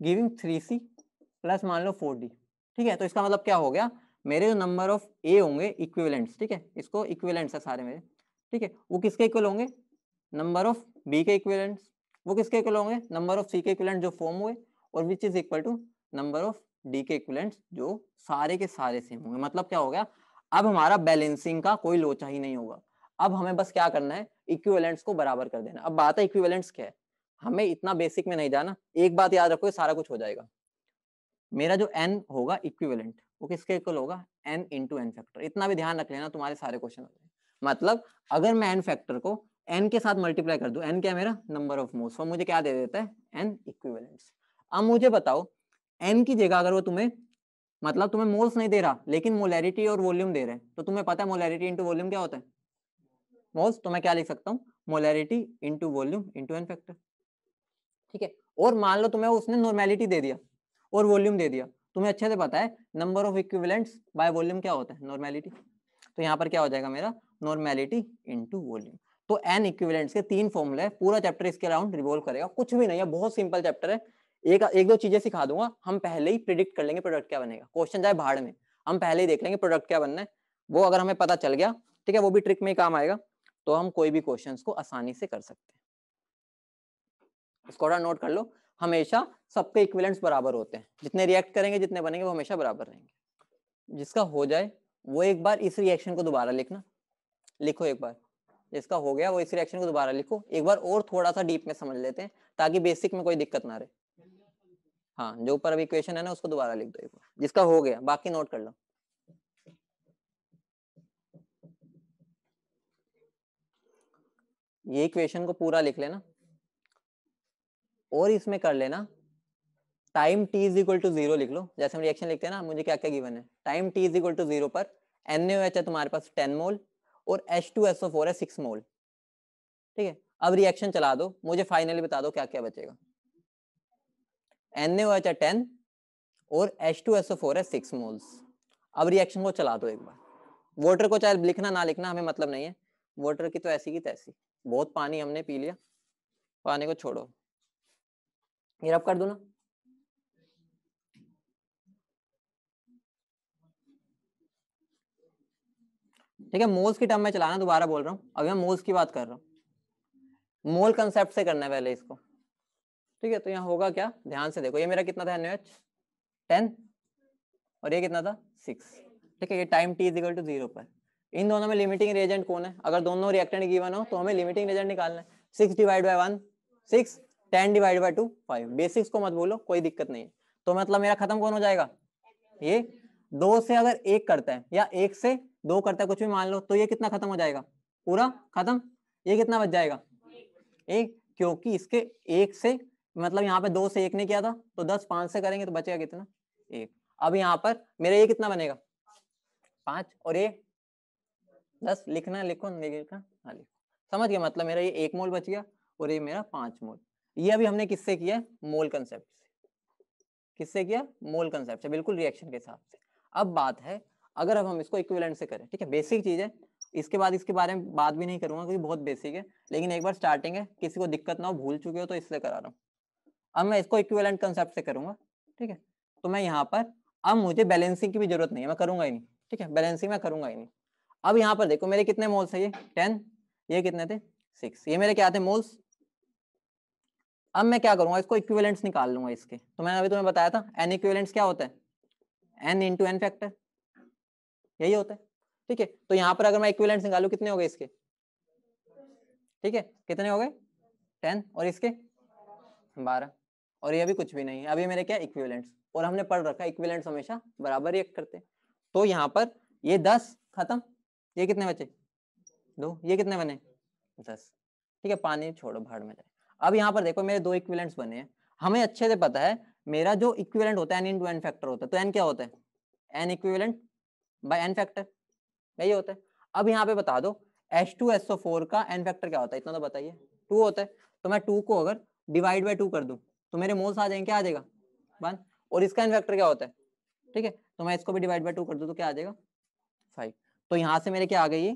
giving three C plus मान लो फोर डी ठीक है तो इसका मतलब क्या हो गया मेरे जो नंबर ऑफ ए होंगे इक्विवेलेंट्स ठीक है इसको इक्विवेलेंट्स है सारे मेरे ठीक है वो किसके इक्वल होंगे नंबर ऑफ बी के इक्विवेलेंट्स वो किसके इक्वल होंगे नंबर ऑफ सी के इक्वलेंट जो फॉर्म हुए और which is equal to number of D के इक्वलेंट जो सारे के सारे सेम होंगे मतलब क्या हो गया अब हमारा बैलेंसिंग का कोई लोचा ही नहीं होगा अब हमें बस क्या करना है इक्विवेलेंट्स को बराबर कर देना अब बात है इक्विवेलेंट्स क्या है हमें इतना बेसिक में नहीं जाना एक बात याद रखो सारा कुछ हो जाएगा मेरा जो एन होगा इक्विवेलेंट वो किसके इक्वल होगा एन इंटू एन फैक्टर इतना भी ध्यान रख लेना तुम्हारे सारे क्वेश्चन मतलब अगर मैं एन फैक्टर को एन के साथ मल्टीप्लाई कर दो एन क्या मेरा नंबर ऑफ मोल्स मुझे क्या दे देता है एन इक्विवेलेंट्स अब मुझे बताओ एन की जगह अगर वो तुम्हें मतलब तुम्हें मोल्स नहीं दे रहा लेकिन मोलैरिटी और वॉल्यूम दे रहे हैं तो तुम्हें पता है मोलैरिटी इंटू वॉल्यूम क्या होता है मोल्स तो मैं क्या लिख सकता हूँ molarity into volume into N factor ठीक है और मान लो तुम्हें उसने नॉर्मेलिटी दे दिया और वॉल्यूम दे दिया तुम्हें अच्छे से पता है number of equivalents by volume क्या होता है नॉर्मेलिटी तो यहाँ पर क्या हो जाएगा मेरा नॉर्मेलिटी इंटू वॉल्यूम तो एन इक्विवेलेंट्स के तीन फॉर्मूले हैं पूरा चैप्टर इसके अराउंड रिवॉल्व करेगा कुछ भी नहीं है बहुत सिंपल चैप्टर है एक एक दो चीजें सिखा दूंगा हम पहले ही प्रिडिक्ट कर लेंगे प्रोडक्ट क्या बनेगा क्वेश्चन जाए भाड़ में हम पहले ही देख लेंगे प्रोडक्ट क्या बनना है वो अगर हमें पता चल गया ठीक है वो भी ट्रिक में ही काम आएगा तो हम कोई भी क्वेश्चन को आसानी से कर सकते हैं इसको नोट कर लो हमेशा सबके इक्विलेंट्स बराबर होते हैं जितने रिएक्ट करेंगे जितने बनेंगे वो हमेशा बराबर रहेंगे जिसका हो जाए वो एक बार इस रिएक्शन को दोबारा लिखना लिखो एक बार जिसका हो गया वो इस रिएक्शन को दोबारा लिखो एक बार और थोड़ा सा डीप में समझ लेते हैं ताकि बेसिक में कोई दिक्कत ना रहे हाँ जो ऊपर अभी क्वेश्चन है ना उसको दोबारा लिख दो एक बार जिसका हो गया बाकी नोट कर लो ये क्वेश्चन को पूरा लिख लेना और इसमें कर लेना time T is equal to zero लिख लो जैसे हम रिएक्शन लिखते हैं ना मुझे क्या क्या गिवन है time T is equal to zero पर एन है तुम्हारे पास टेन मोल और H2SO4 है सिक्स मोल ठीक है अब रिएक्शन चला दो मुझे फाइनली बता दो क्या क्या बचेगा एन है टेन और H2SO4 है सिक्स मोल्स अब रिएक्शन को चला दो एक बार वाटर को चाहे लिखना ना लिखना हमें मतलब नहीं है वाटर की तो ऐसी की तैसी बहुत पानी हमने पी लिया पानी को छोड़ो ये रब कर दो ना ठीक है मोल्स की टर्म में चलाना दोबारा बोल रहा हूँ अभी मैं मोल्स की बात कर रहा हूँ मोल कंसेप्ट से करना है पहले इसको ठीक है तो यहाँ होगा क्या ध्यान से देखो ये मेरा कितना था एनएच टेन और ये कितना था सिक्स ठीक है ये time T is equal to zero पर इन दोनों में लिमिटिंग रेजेंट कौन है अगर दोनों रिएक्टेंट गिवन हो तो हमें लिमिटिंग रेजेंट निकालना है six divide by one six ten divide by two five basics को मत बोलो कोई दिक्कत नहीं है तो मतलब मेरा खत्म कौन हो जाएगा ये दो से अगर एक करता है या एक से दो करता है कुछ भी मान लो तो ये कितना खत्म हो जाएगा पूरा खत्म ये कितना बच जाएगा एक क्योंकि इसके एक से मतलब यहाँ पे दो से एक ने किया था तो दस पांच से करेंगे तो बचेगा कितना एक अब यहाँ पर मेरा ये कितना बनेगा पांच और ये दस लिखना लिखो लिखना हाँ, लिखो समझ गया मतलब मेरा ये एक मोल बच गया और ये मेरा पांच मोल ये अभी हमने किससे किया मोल कंसेप्ट किससे किया मोल कंसेप्ट बिल्कुल रिएक्शन के हिसाब से अब बात है अगर अब हम इसको इक्विवेलेंट से करें ठीक है बेसिक चीज है इसके बाद इसके बारे में बात भी नहीं करूंगा क्योंकि बहुत बेसिक है लेकिन एक बार स्टार्टिंग है किसी को दिक्कत ना हो भूल चुके हो तो इससे करा रहा हूँ अब मैं इसको इक्विवेलेंट कंसेप्ट से करूंगा ठीक है तो मैं यहाँ पर अब मुझे बैलेंसिंग की भी जरूरत नहीं है मैं करूंगा ही नहीं ठीक है बैलेंसिंग मैं करूंगा ही नहीं अब यहाँ पर देखो मेरे कितने मोल्स है ये टेन ये कितने थे सिक्स ये मेरे क्या थे मोल्स अब मैं क्या करूंगा इसको इक्विवेलेंट्स निकाल लूंगा इसके तो मैंने अभी तुम्हें बताया था एन इक्विवेलेंट्स क्या होता है एन इंटू एन फैक्टर यही होता है ठीक है तो यहाँ पर अगर मैं इक्विलेंट निकालू कितने हो गए इसके ठीक है कितने हो गए टेन और इसके बारह और ये भी कुछ भी नहीं है अभी मेरे क्या इक्विवेलेंट्स और हमने पढ़ रखा इक्विवेलेंट्स हमेशा बराबर रिएक्ट करते तो यहाँ पर ये दस खत्म ये कितने बचे दो ये कितने बने दस ठीक है पानी छोड़ो भाड़ में जाए अब यहाँ पर देखो मेरे दो इक्विवेलेंट्स बने हैं हमें अच्छे से पता है मेरा जो इक्विवेलेंट होता है N into N factor होता है तो एन क्या होता है N equivalent by N factor यही होता है अब यहाँ पे बता दो H two S O four का एन फैक्टर क्या होता है इतना तो बताइए टू होता है तो मैं टू को अगर डिवाइड बाई टू कर दूँ तो मेरे मोल्स आ जाएंगे क्या आ जाएगा वन और इसका एन फैक्टर क्या होता है ठीक है तो मैं इसको भी डिवाइड बाई टू कर दूँ तो क्या आ जाएगा फाइव तो यहाँ से मेरे क्या आ गई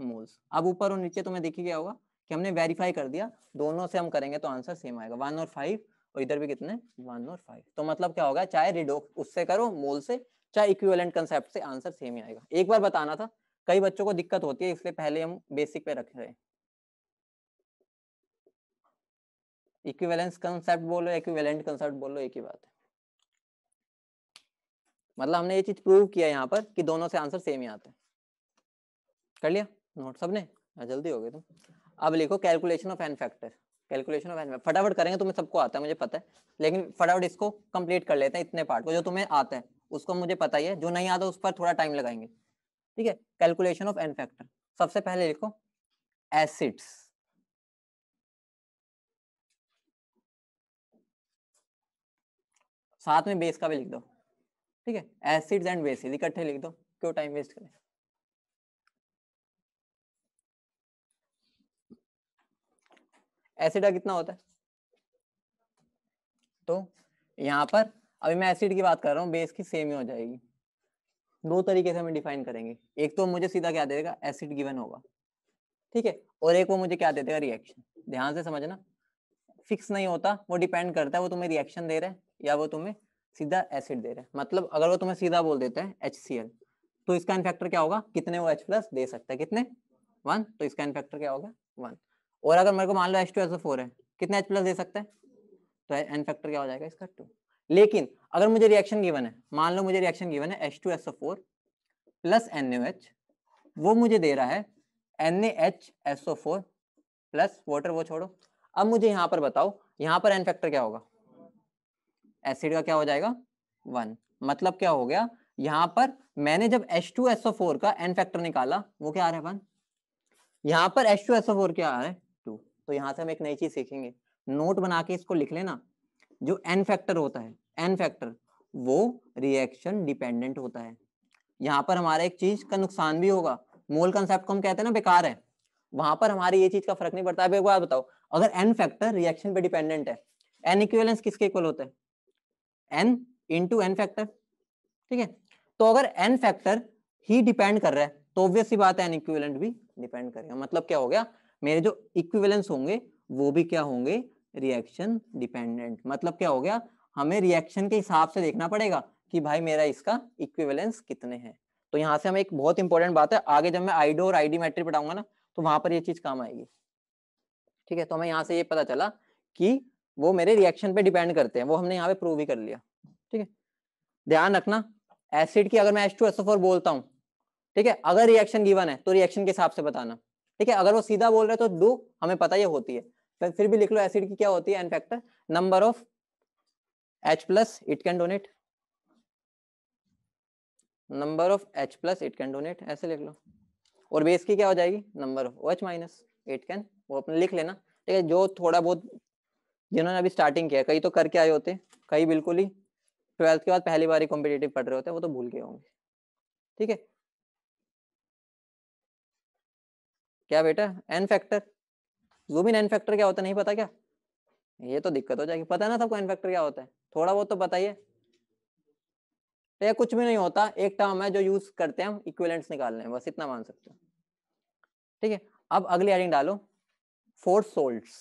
मोल्स अब ऊपर और नीचे तुम्हें देखिए क्या होगा कि हमने वेरीफाई कर दिया दोनों से हम करेंगे तो आंसर सेम आएगा वन और फाइव और इधर भी कितने वन और फाइव तो मतलब क्या होगा चाहे रिडोक्स उससे करो मोल से चाहे इक्विवेलेंट कंसेप्ट से आंसर सेम ही आएगा एक बार बताना था कई बच्चों को दिक्कत होती है इसलिए पहले हम बेसिक पे रख रहे इक्विवेलेंस कंसेप्ट बोलो इक्विवेलेंट कंसेप्ट बोलो एक ही बात है मतलब हमने ये चीज प्रूव किया यहाँ पर कि दोनों से आंसर सेम ही आते हैं कर लिया नोट सबने हाँ, जल्दी हो गए तुम अब लिखो calculation of N factor calculation of N फटाफट करेंगे तुम्हें सबको आता है मुझे पता है लेकिन फटाफट इसको कंप्लीट कर लेते हैं इतने पार्ट को जो तुम्हें आता है उसको मुझे पता ही है जो नहीं आता उस पर थोड़ा टाइम लगाएंगे ठीक है कैलकुलेशन ऑफ एन फैक्टर सबसे पहले लिखो एसिड्स साथ में बेस का भी लिख दो ठीक है एसिड्स एंड बेसिस इकट्ठे लिख दो क्यों टाइम वेस्ट करें एसिड का कितना होता है तो यहां पर अभी मैं एसिड की बात कर रहा हूँ बेस की सेम ही हो जाएगी दो तरीके से हम डिफाइन करेंगे एक तो मुझे सीधा क्या देगा एसिड गिवन होगा ठीक है और एक वो मुझे क्या दे देगा रिएक्शन ध्यान से समझना फिक्स नहीं होता वो डिपेंड करता है वो तुम्हें रिएक्शन दे रहा है या वो तुम्हें सीधा एसिड दे रहा है मतलब अगर वो तुम्हें सीधा बोल देता है एच तो इसका इनफैक्टर क्या होगा कितने वो एच प्लस दे सकता है कितने वन तो इसका इनफैक्टर क्या होगा वन और अगर मेरे को मान लो एच टू एस फोर है कितने एच प्लस दे सकता है तो एन फैक्टर क्या हो जाएगा इसका टू लेकिन अगर मुझे रिएक्शन गिवन है मान लो मुझे रिएक्शन गिवन है H two S O four plus N H वो मुझे दे रहा है N H S O four plus water वो छोड़ो अब मुझे यहाँ पर बताओ यहाँ पर एन फैक्टर क्या होगा एसिड का क्या हो जाएगा वन मतलब क्या हो गया यहाँ पर मैंने जब H two S O four का एन फैक्टर निकाला वो क्या आ रहा है वन यहाँ पर H two S O four क्या आ रहा है टू तो यहाँ से हम एक नई चीज सीखेंगे नोट बना के इसको लिख लेना जो एन फैक्टर होता है एन फैक्टर वो रिएक्शन डिपेंडेंट होता है यहाँ पर हमारा एक चीज का नुकसान भी होगा मोल कंसेप्ट को हम कहते हैं ना बेकार है वहां पर हमारी ये चीज का फर्क नहीं पड़ता है बात बताओ अगर एन फैक्टर रिएक्शन पे डिपेंडेंट है एन इक्वेलेंस किसके इक्वल होता है एन इंटू एन फैक्टर ठीक है तो अगर एन फैक्टर ही डिपेंड कर रहा है तो ऑब्वियस ही बात है एन इक्वेलेंट भी डिपेंड करेगा मतलब क्या हो गया मेरे जो इक्विवेलेंस होंगे वो भी क्या होंगे रिएक्शन डिपेंडेंट मतलब क्या हो गया हमें रिएक्शन के हिसाब से देखना पड़ेगा कि भाई मेरा इसका इक्विवेलेंस कितने हैं तो यहाँ से हमें एक बहुत इंपॉर्टेंट बात है आगे जब मैं आइडो और आईडी मैट्रिक पढ़ाऊंगा ना तो वहां पर ये चीज काम आएगी ठीक है तो हमें यहाँ से ये पता चला कि वो मेरे रिएक्शन पे डिपेंड करते हैं वो हमने यहाँ पे प्रूव ही कर लिया ठीक है ध्यान रखना एसिड की अगर मैं एस टू एस फोर बोलता हूँ ठीक है अगर रिएक्शन गिवन है तो रिएक्शन के हिसाब से बताना ठीक है अगर वो सीधा बोल रहे तो डू हमें पता ये होती है तो फिर भी लिख लो एसिड की क्या होती है N factor number of H plus it can donate number of H plus it can donate ऐसे लिख लो और बेस की क्या हो जाएगी number of H minus it can वो अपने लिख लेना ठीक है जो थोड़ा बहुत जिन्होंने अभी स्टार्टिंग किया कई तो करके आए होते कई बिल्कुल ही ट्वेल्थ के बाद पहली बार ही कॉम्पिटेटिव पढ़ रहे होते हैं वो तो भूल गए होंगे ठीक है क्या बेटा N factor zoom in N factor क्या होता है नहीं पता क्या ये तो दिक्कत हो जाएगी पता है ना सबको एनफेक्टर फैक्टर क्या होता है थोड़ा बहुत तो बताइए है कुछ भी नहीं होता एक टर्म है जो यूज करते हैं हम इक्वेलेंट्स निकालने हैं बस इतना मान सकते हो ठीक है अब अगली हेडिंग डालो फोर सोल्ट्स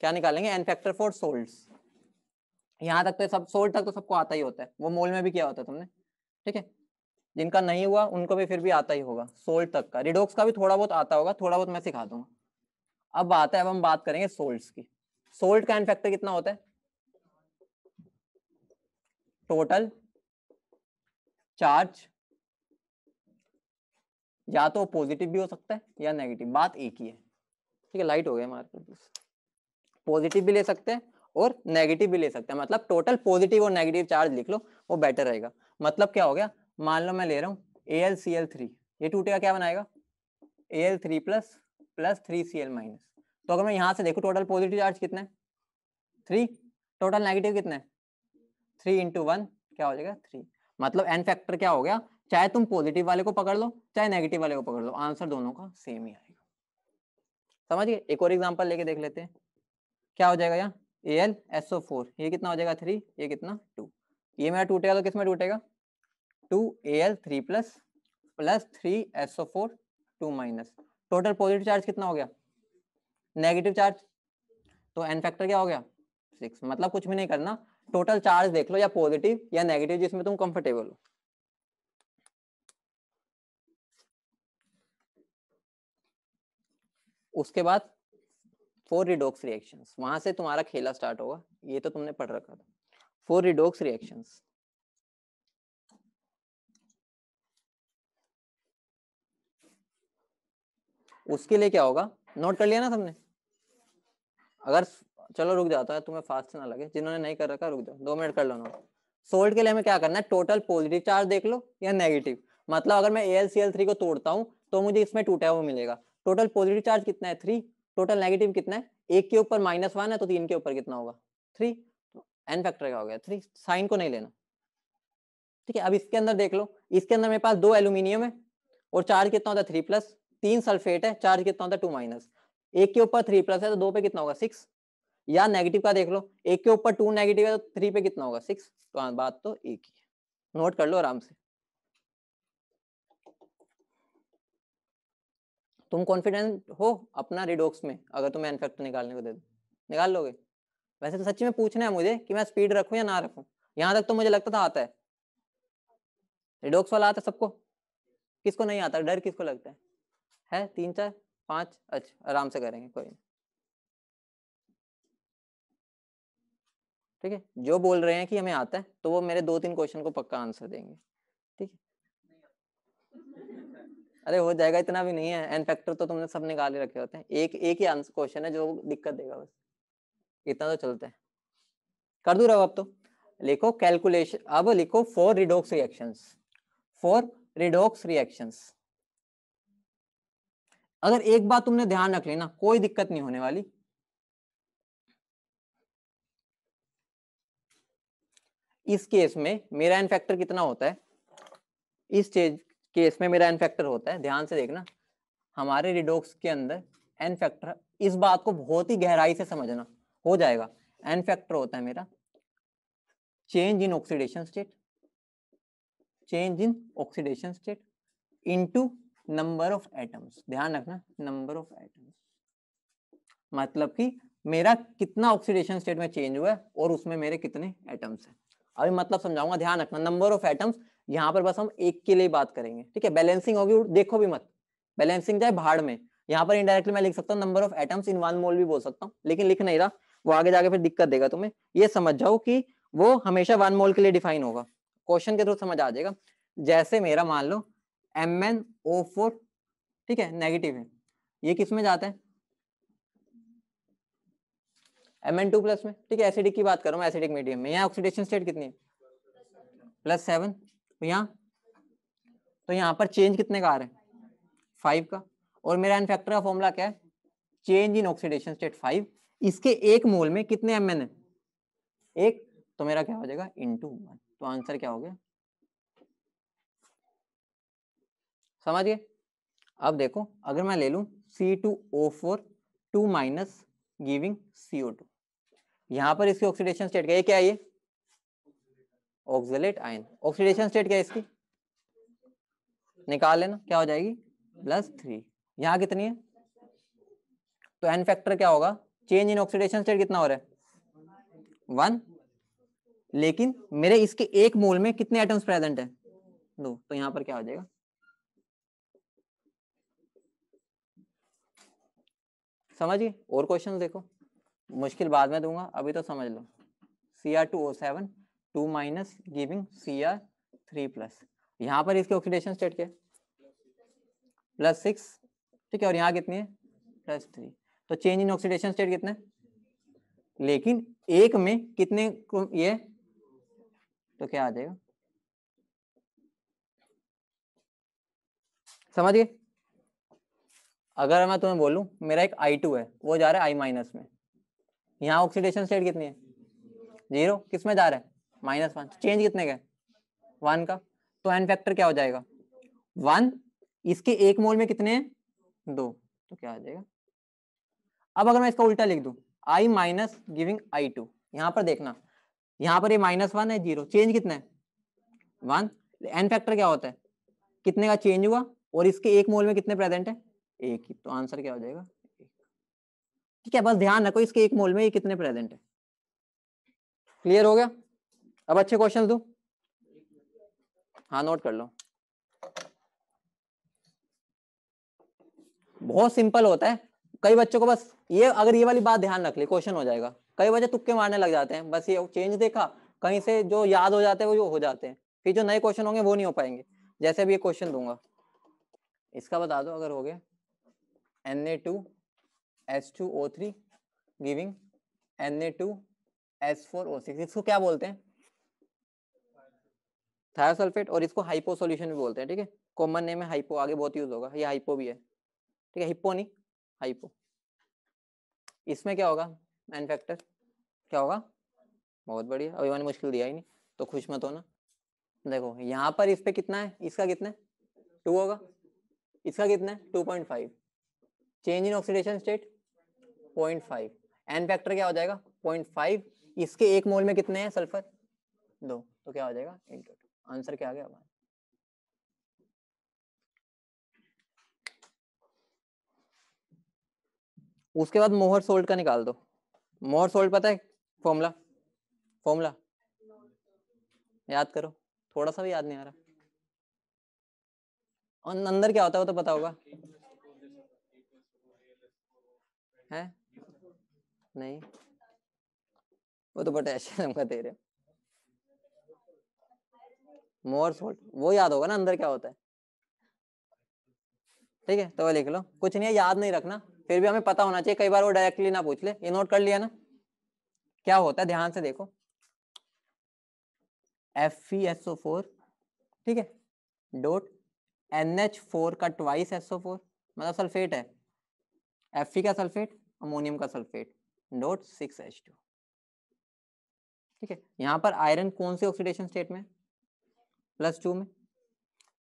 क्या निकालेंगे एन फैक्टर फोर सोल्ट्स यहाँ तक तो सब सोल्ट तक तो सबको आता ही होता है वो मोल में भी किया होता है तुमने ठीक है जिनका नहीं हुआ उनको भी फिर भी आता ही होगा सोल्ट तक का रिडोक्स का भी थोड़ा बहुत आता होगा थोड़ा बहुत मैं सिखा दूंगा अब बात है अब हम बात करेंगे सोल्ट की सोल्ट का इनफेक्टर कितना होता है टोटल चार्ज या तो पॉजिटिव भी हो सकता है या नेगेटिव बात एक ही है ठीक है लाइट हो गया हमारे पास पॉजिटिव भी ले सकते हैं और नेगेटिव भी ले सकते हैं मतलब टोटल पॉजिटिव और नेगेटिव चार्ज लिख लो वो बेटर रहेगा मतलब क्या हो गया मान लो मैं ले रहा हूँ A L C L three ये टूटेगा क्या बनाएगा A L three plus plus three C L minus तो अगर मैं यहाँ से देखूँ टोटल पॉजिटिव चार्ज कितना है थ्री टोटल नेगेटिव कितना है थ्री इंटू वन क्या हो जाएगा थ्री मतलब एन फैक्टर क्या हो गया चाहे तुम पॉजिटिव वाले को पकड़ लो चाहे नेगेटिव वाले को पकड़ लो आंसर दोनों का सेम ही आएगा समझ गए एक और एग्जाम्पल लेके देख लेते हैं क्या हो जाएगा यहाँ A L S O four ये कितना हो जाएगा थ्री ये कितना टू ये मेरा टूटेगा तो किस में टूटेगा two A L three plus plus three S O four two minus total positive charge कितना हो गया नेगेटिव चार्ज तो एन फैक्टर क्या हो गया सिक्स मतलब कुछ भी नहीं करना टोटल चार्ज देख लो या पॉजिटिव या नेगेटिव जिसमें तुम कंफर्टेबल हो उसके बाद फोर रिडोक्स रिएक्शंस वहां से तुम्हारा खेला स्टार्ट होगा ये तो तुमने पढ़ रखा था फोर रिडोक्स रिएक्शंस उसके लिए क्या होगा नोट कर लिया ना सबने अगर चलो रुक जाता है तुम्हें फास्ट ना लगे जिन्होंने नहीं कर रखा रुक जाओ दो मिनट कर लो नोट सोल्ट के लिए हमें क्या करना है टोटल पॉजिटिव चार्ज देख लो या नेगेटिव मतलब अगर मैं A L L C three को तोड़ता हूँ तो मुझे इसमें टूटा हुआ मिलेगा टोटल पॉजिटिव चार्ज कितना है थ्री टोटल नेगेटिव कितना है एक के ऊपर माइनस वन है तो तीन के ऊपर कितना होगा थ्री एन फैक्टर का हो गया थ्री साइन को नहीं लेना ठीक है अब इसके अंदर देख लो इसके अंदर मेरे पास दो एल्यूमिनियम है और चार्ज कितना होता है थ्री प्लस तीन सल्फेट है चार्ज कितना होता है टू माइनस एक के ऊपर थ्री प्लस है तो दो पे कितना होगा सिक्स या नेगेटिव का देख लो एक के ऊपर टू नेगेटिव है तो थ्री पे कितना होगा सिक्स तो बात तो एक ही है नोट कर लो आराम से तुम कॉन्फिडेंट हो अपना रिडोक्स में अगर तुम्हें इनफेक्ट निकालने को दे दो निकाल लोगे वैसे तो सच्ची में पूछना है मुझे कि मैं स्पीड रखू या ना रखू यहां तक तो मुझे लगता था आता है रिडोक्स वाला आता सबको किसको नहीं आता डर किसको लगता है है तीन चार पांच अच्छा आराम से करेंगे कोई नहीं ठीक है जो बोल रहे हैं कि हमें आता है तो वो मेरे दो तीन क्वेश्चन को पक्का आंसर देंगे ठीक है अरे हो जाएगा इतना भी नहीं है एन फैक्टर तो तुमने सब निकाले रखे होते हैं एक एक ही आंसर क्वेश्चन है जो दिक्कत देगा बस इतना तो चलता है कर दू दूर अब तो लिखो कैलकुलेशन अब लिखो for redox reactions for redox reactions अगर एक बात तुमने ध्यान रख लेना कोई दिक्कत नहीं होने वाली इस केस में मेरा एन फैक्टर कितना होता है इस केस में मेरा एन फैक्टर होता है ध्यान से देखना हमारे रिडोक्स के अंदर एन फैक्टर इस बात को बहुत ही गहराई से समझना हो जाएगा एन फैक्टर होता है मेरा change in oxidation state change in oxidation state into number of atoms ध्यान रखना नंबर ऑफ एटम्स मतलब कि मेरा कितना ऑक्सीडेशन स्टेट में चेंज हुआ है और उसमें मेरे कितने एटम्स हैं अभी मतलब समझाऊंगा ध्यान रखना नंबर ऑफ एटम्स यहाँ पर बस हम एक के लिए बात करेंगे ठीक है बैलेंसिंग होगी देखो भी मत बैलेंसिंग जाए भाड़ में यहाँ पर इनडायरेक्टली मैं लिख सकता हूँ number of atoms in one mole भी बोल सकता हूँ लेकिन लिख नहीं रहा वो आगे जाके फिर दिक्कत देगा तुम्हें ये समझ जाओ कि वो हमेशा वन मोल के लिए डिफाइन होगा क्वेश्चन के थ्रू समझ आ जाएगा जैसे मेरा मान लो एम एन ओ फोर ठीक है नेगेटिव है ये किस में जाता है एम एन टू प्लस में ठीक है एसिडिक की बात कर मैं एसिडिक मीडियम में यहाँ ऑक्सीडेशन स्टेट कितनी है प्लस सेवन तो यहाँ तो यहाँ पर चेंज कितने का आ रहा है फाइव का और मेरा एन फैक्टर का फॉर्मूला क्या है change in oxidation state five इसके एक मोल में कितने एम एन है एक तो मेरा क्या हो जाएगा इंटू वन तो आंसर क्या हो गया समझिए अब देखो अगर मैं ले लू C two O four two minus giving C O two यहां पर इसकी ऑक्सीडेशन स्टेट क्या ये क्या है ये ऑक्सलेट आयन ऑक्सीडेशन स्टेट क्या है इसकी निकाल लेना क्या हो जाएगी प्लस थ्री यहां कितनी है तो एन फैक्टर क्या होगा चेंज इन ऑक्सीडेशन स्टेट कितना हो रहा है वन लेकिन मेरे इसके एक मोल में कितने एटम्स प्रेजेंट है दो तो यहां पर क्या हो जाएगा समझ गए और क्वेश्चन देखो मुश्किल बाद में दूंगा अभी तो समझ लो C R two O seven two minus giving C R three plus यहाँ पर इसके ऑक्सीडेशन स्टेट क्या प्लस सिक्स ठीक है और यहाँ कितनी है प्लस थ्री तो चेंज इन ऑक्सीडेशन स्टेट कितने लेकिन एक में कितने ये तो क्या आ जाएगा समझिए अगर मैं तुम्हें बोलूँ मेरा एक आई टू है वो जा रहा है आई माइनस में यहाँ ऑक्सीडेशन स्टेट कितनी है जीरो किस में जा रहा है माइनस वन चेंज कितने का वन का तो एन फैक्टर क्या हो जाएगा वन इसके एक मोल में कितने हैं दो तो क्या आ जाएगा अब अगर मैं इसका उल्टा लिख दू I minus giving I two यहाँ पर देखना यहाँ पर ये माइनस वन है जीरो चेंज कितना है वन एन फैक्टर क्या होता है कितने का चेंज हुआ और इसके एक मोल में कितने प्रेजेंट है एक ही तो आंसर क्या हो जाएगा एक ठीक है बस ध्यान रखो इसके एक मोल में ये कितने प्रेजेंट है क्लियर हो गया अब अच्छे क्वेश्चन दू हाँ नोट कर लो बहुत सिंपल होता है कई बच्चों को बस ये अगर ये वाली बात ध्यान रख ली क्वेश्चन हो जाएगा कई बच्चे तुक्के मारने लग जाते हैं बस ये चेंज देखा कहीं से जो याद हो जाते हैं वो जो हो जाते हैं फिर जो नए क्वेश्चन होंगे वो नहीं हो पाएंगे जैसे भी ये क्वेश्चन दूंगा इसका बता दो अगर हो गया Na2H2O3 गिविंग Na2S4O6 इसको क्या बोलते हैं थायरोसल्फेट और इसको हाइपो सॉल्यूशन भी बोलते हैं ठीक है कॉमन नेम है हाइपो आगे बहुत यूज होगा ये हाइपो भी है ठीक है हिप्पो नहीं हाइपो इसमें क्या होगा मैन फैक्टर क्या होगा बहुत बढ़िया अभी मैंने मुश्किल दिया ही नहीं तो खुश मत होना देखो यहाँ पर इस पे कितना है इसका कितना है टू होगा इसका कितना है two point five change in oxidation state point five N factor क्या हो जाएगा पॉइंट फाइव इसके एक मोल में कितने हैं सल्फर दो तो क्या हो जाएगा इंटू आंसर क्या आ गया हमारा उसके बाद मोहर सोल्ट का निकाल दो मोहर सोल्ट पता है फॉर्मूला फॉर्मूला याद करो थोड़ा सा भी याद नहीं आ रहा अंदर क्या होता है वो तो पता होगा है नहीं वो तो पोटेशियम का दे रहे मोर सोल्ट वो याद होगा ना अंदर क्या होता है ठीक है तो वो लिख लो कुछ नहीं है याद नहीं रखना फिर भी हमें पता होना चाहिए कई बार वो डायरेक्टली ना पूछ ले ये नोट कर लिया ना क्या होता है ध्यान से देखो एफ ई एस फोर ठीक है डोट एन एच फोर का ट्वाइस एसओ फोर मतलब सल्फेट है एफ का सल्फेट अमोनियम का sulphate note six H two ठीक है यहाँ पर आयरन कौन से ऑक्सीडेशन स्टेट में प्लस टू में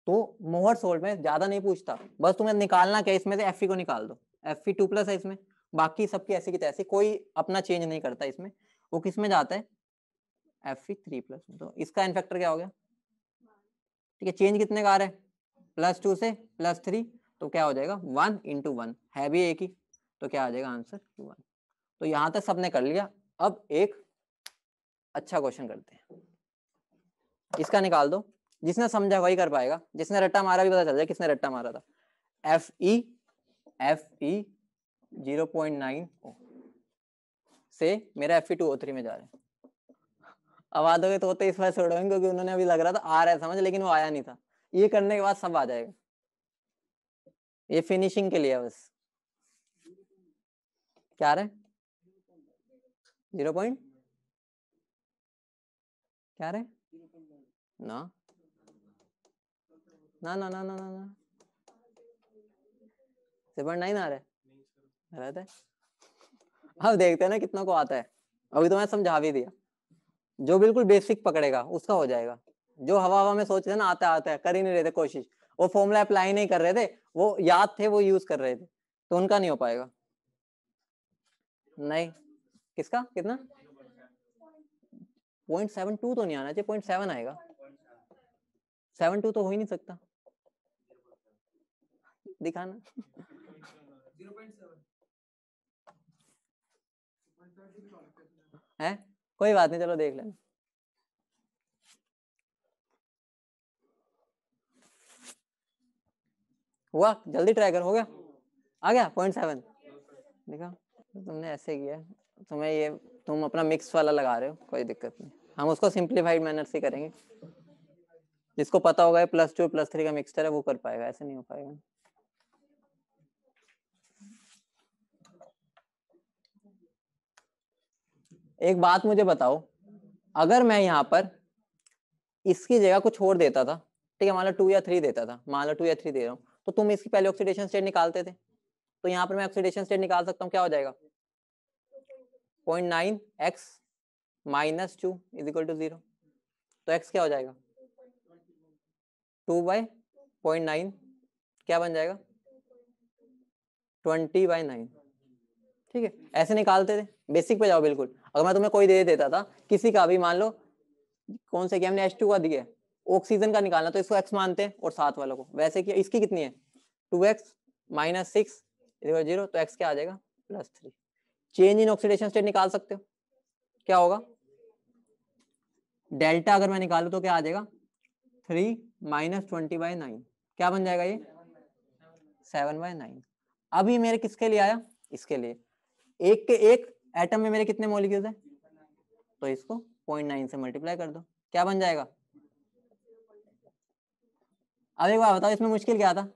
तो मोहर सोल्ट में ज्यादा नहीं पूछता बस तुम्हें निकालना क्या इसमें से एफ को निकाल दो एफ टू प्लस है इसमें बाकी सबकी ऐसी की तैसी कोई अपना चेंज नहीं करता इसमें वो किस में जाता है एफ थ्री प्लस तो इसका इनफेक्टर क्या हो गया ठीक है चेंज कितने का आ रहा है प्लस टू से प्लस थ्री तो क्या हो जाएगा वन इंटू वन है भी एक ही तो क्या आ जाएगा आंसर क्यू वन तो यहां तक सबने कर लिया अब एक अच्छा क्वेश्चन करते हैं इसका निकाल दो जिसने समझा वही कर पाएगा जिसने रट्टा मारा भी पता चल जाए किसने रट्टा मारा था F E F E zero point nine से मेरा F E two O three में जा रहा है अब आदोगे तो होते इस बार छोड़ेंगे क्योंकि उन्होंने अभी लग रहा था आ रहा है समझ लेकिन वो आया नहीं था ये करने के बाद सब आ जाएगा ये फिनिशिंग के लिए बस क्या रहे जीरो पॉइंट क्या रहे ना ना ना ना ना ना ना सेवन नाइन आ अब देखते हैं ना कितना को आता है अभी तो मैं समझा भी दिया जो बिल्कुल बेसिक पकड़ेगा उसका हो जाएगा जो हवा हवा में सोच रहे ना आता आता है कर ही नहीं रहे थे कोशिश वो फॉर्मूला अप्लाई नहीं कर रहे थे वो याद थे वो यूज कर रहे थे तो उनका नहीं हो पाएगा नहीं किसका कितना पॉइंट सेवन टू तो नहीं आना चाहिए पॉइंट सेवन आएगा सेवन टू तो हो ही नहीं सकता दिखाना है कोई बात नहीं चलो देख लेना हुआ जल्दी ट्राई कर हो गया आ गया पॉइंट सेवन देखा तुमने ऐसे किया तुम्हें ये तुम अपना मिक्स वाला लगा रहे हो कोई दिक्कत नहीं हम उसको सिंप्लीफाइड मैनर से करेंगे जिसको पता होगा प्लस टू प्लस थ्री का मिक्सचर है वो कर पाएगा ऐसे नहीं हो पाएगा एक बात मुझे बताओ अगर मैं यहाँ पर इसकी जगह कुछ और देता था ठीक है मान लो टू या थ्री देता था मान लो टू या थ्री दे रहा हूँ तो तुम इसकी पहले ऑक्सीडेशन स्टेट निकालते थे तो यहाँ पर मैं ऑक्सीडेशन स्टेट निकाल सकता हूँ क्या हो जाएगा point nine X minus two is equal to zero तो एक्स क्या हो जाएगा टू बाई पॉइंट नाइन क्या बन जाएगा ट्वेंटी बाई नाइन ठीक है ऐसे निकालते थे बेसिक पे जाओ बिल्कुल अगर मैं तुम्हें कोई दे देता था किसी का भी मान लो कौन से हमने एच टू का दिया ऑक्सीजन का निकालना तो इसको एक्स मानते हैं और साथ वालों को वैसे कि इसकी कितनी है two X minus six equal zero तो एक्स क्या आ जाएगा plus three change in oxidation state निकाल सकते हो क्या होगा डेल्टा अगर मैं निकालू तो क्या आ जाएगा three minus twenty by nine क्या बन जाएगा ये सेवन बाय नाइन अभी मेरे किसके लिए आया इसके लिए एक के एक एटम में मेरे कितने मोलिक्यूल है तो इसको पॉइंट नाइन से मल्टीप्लाई कर दो क्या बन जाएगा अब एक बार बताओ इसमें मुश्किल क्या था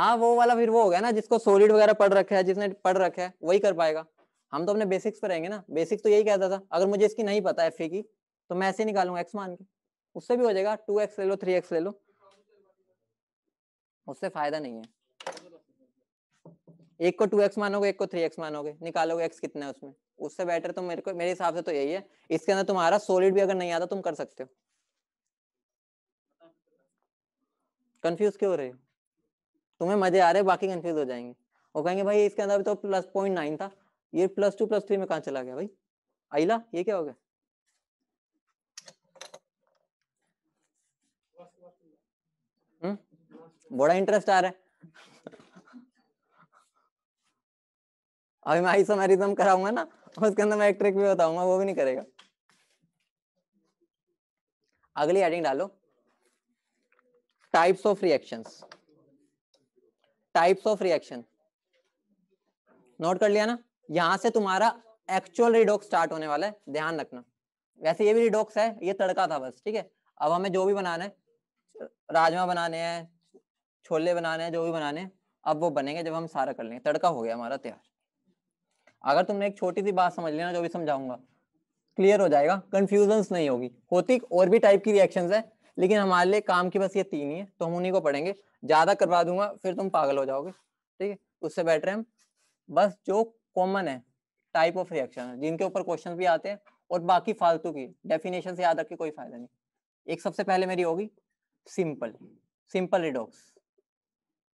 हाँ वो वाला फिर वो हो गया ना जिसको सोलिड वगैरह पढ़ रखा है जिसने पढ़ रखा है वही कर पाएगा हम तो अपने बेसिक्स पर रहेंगे ना बेसिक्स तो यही कहता था अगर मुझे इसकी नहीं पता एफ की तो मैं ऐसे निकालूंगा एक्स मान के उससे भी हो जाएगा टू एक्स ले लो थ्री एक्स ले लो उससे फायदा नहीं है एक को टू एक्स मानोगे एक को थ्री एक्स मानोगे निकालोगे एक्स कितना है उसमें उससे बेटर तो मेरे को मेरे हिसाब से तो यही है इसके अंदर तुम्हारा सोलिड भी अगर नहीं आता तुम कर सकते हो कंफ्यूज क्यों हो रहे हो तुम्हें मजे आ रहे बाकी कंफ्यूज हो जाएंगे वो कहेंगे भाई इसके अंदर तो प्लस पॉइंट नाइन था ये प्लस टू प्लस थ्री में कहा चला गया भाई आईला ये क्या हो गया हम्म? बड़ा इंटरेस्ट आ रहा है अभी मैं आइसोमेरिज्म कराऊंगा ना उसके अंदर मैं एक ट्रिक भी बताऊंगा वो भी नहीं करेगा अगली एडिंग डालो types of reactions types of reaction note कर लिया ना यहां से तुम्हारा एक्चुअल रिडोक्स स्टार्ट होने वाला है ध्यान रखना वैसे ये भी रिडोक्स है ये तड़का था बस ठीक है अब हमें जो भी बनाना है राजमा बनाने हैं छोले बनाने हैं जो भी बनाने हैं अब वो बनेंगे जब हम सारा कर लेंगे तड़का हो गया हमारा तैयार अगर तुमने एक छोटी सी बात समझ लेना जो भी समझाऊंगा क्लियर हो जाएगा कंफ्यूजन नहीं होगी होती और भी टाइप की रिएक्शन है लेकिन हमारे लिए काम की बस ये तीन ही है तो हम उन्हीं को पढ़ेंगे ज़्यादा करवा दूंगा फिर तुम पागल हो जाओगे ठीक है उससे बेटर है हम बस जो कॉमन है टाइप ऑफ रिएक्शन जिनके ऊपर क्वेश्चन भी आते हैं और बाकी फालतू की डेफिनेशन से याद रख के कोई फायदा नहीं एक सबसे पहले मेरी होगी सिंपल सिंपल रिडोक्स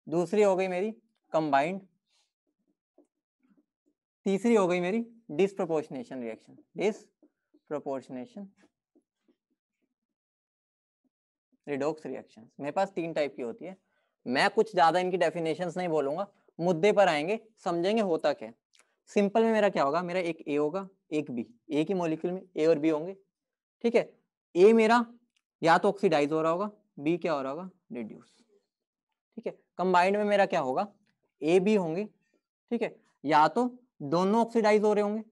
दूसरी हो गई मेरी कंबाइंड तीसरी हो गई मेरी disproportionation reaction proportionation redox reactions मेरे पास तीन टाइप की होती है मैं कुछ ज्यादा इनकी डेफिनेशन नहीं बोलूंगा मुद्दे पर आएंगे समझेंगे होता क्या सिंपल में मेरा क्या होगा मेरा एक ए होगा एक बी ए की मोलिक्यूल में ए और बी होंगे ठीक है ए मेरा या तो ऑक्सीडाइज हो रहा होगा बी क्या हो रहा होगा रिड्यूस ठीक है कंबाइंड में मेरा क्या होगा ए बी होंगे ठीक है या तो दोनों ऑक्सीडाइज हो रहे होंगे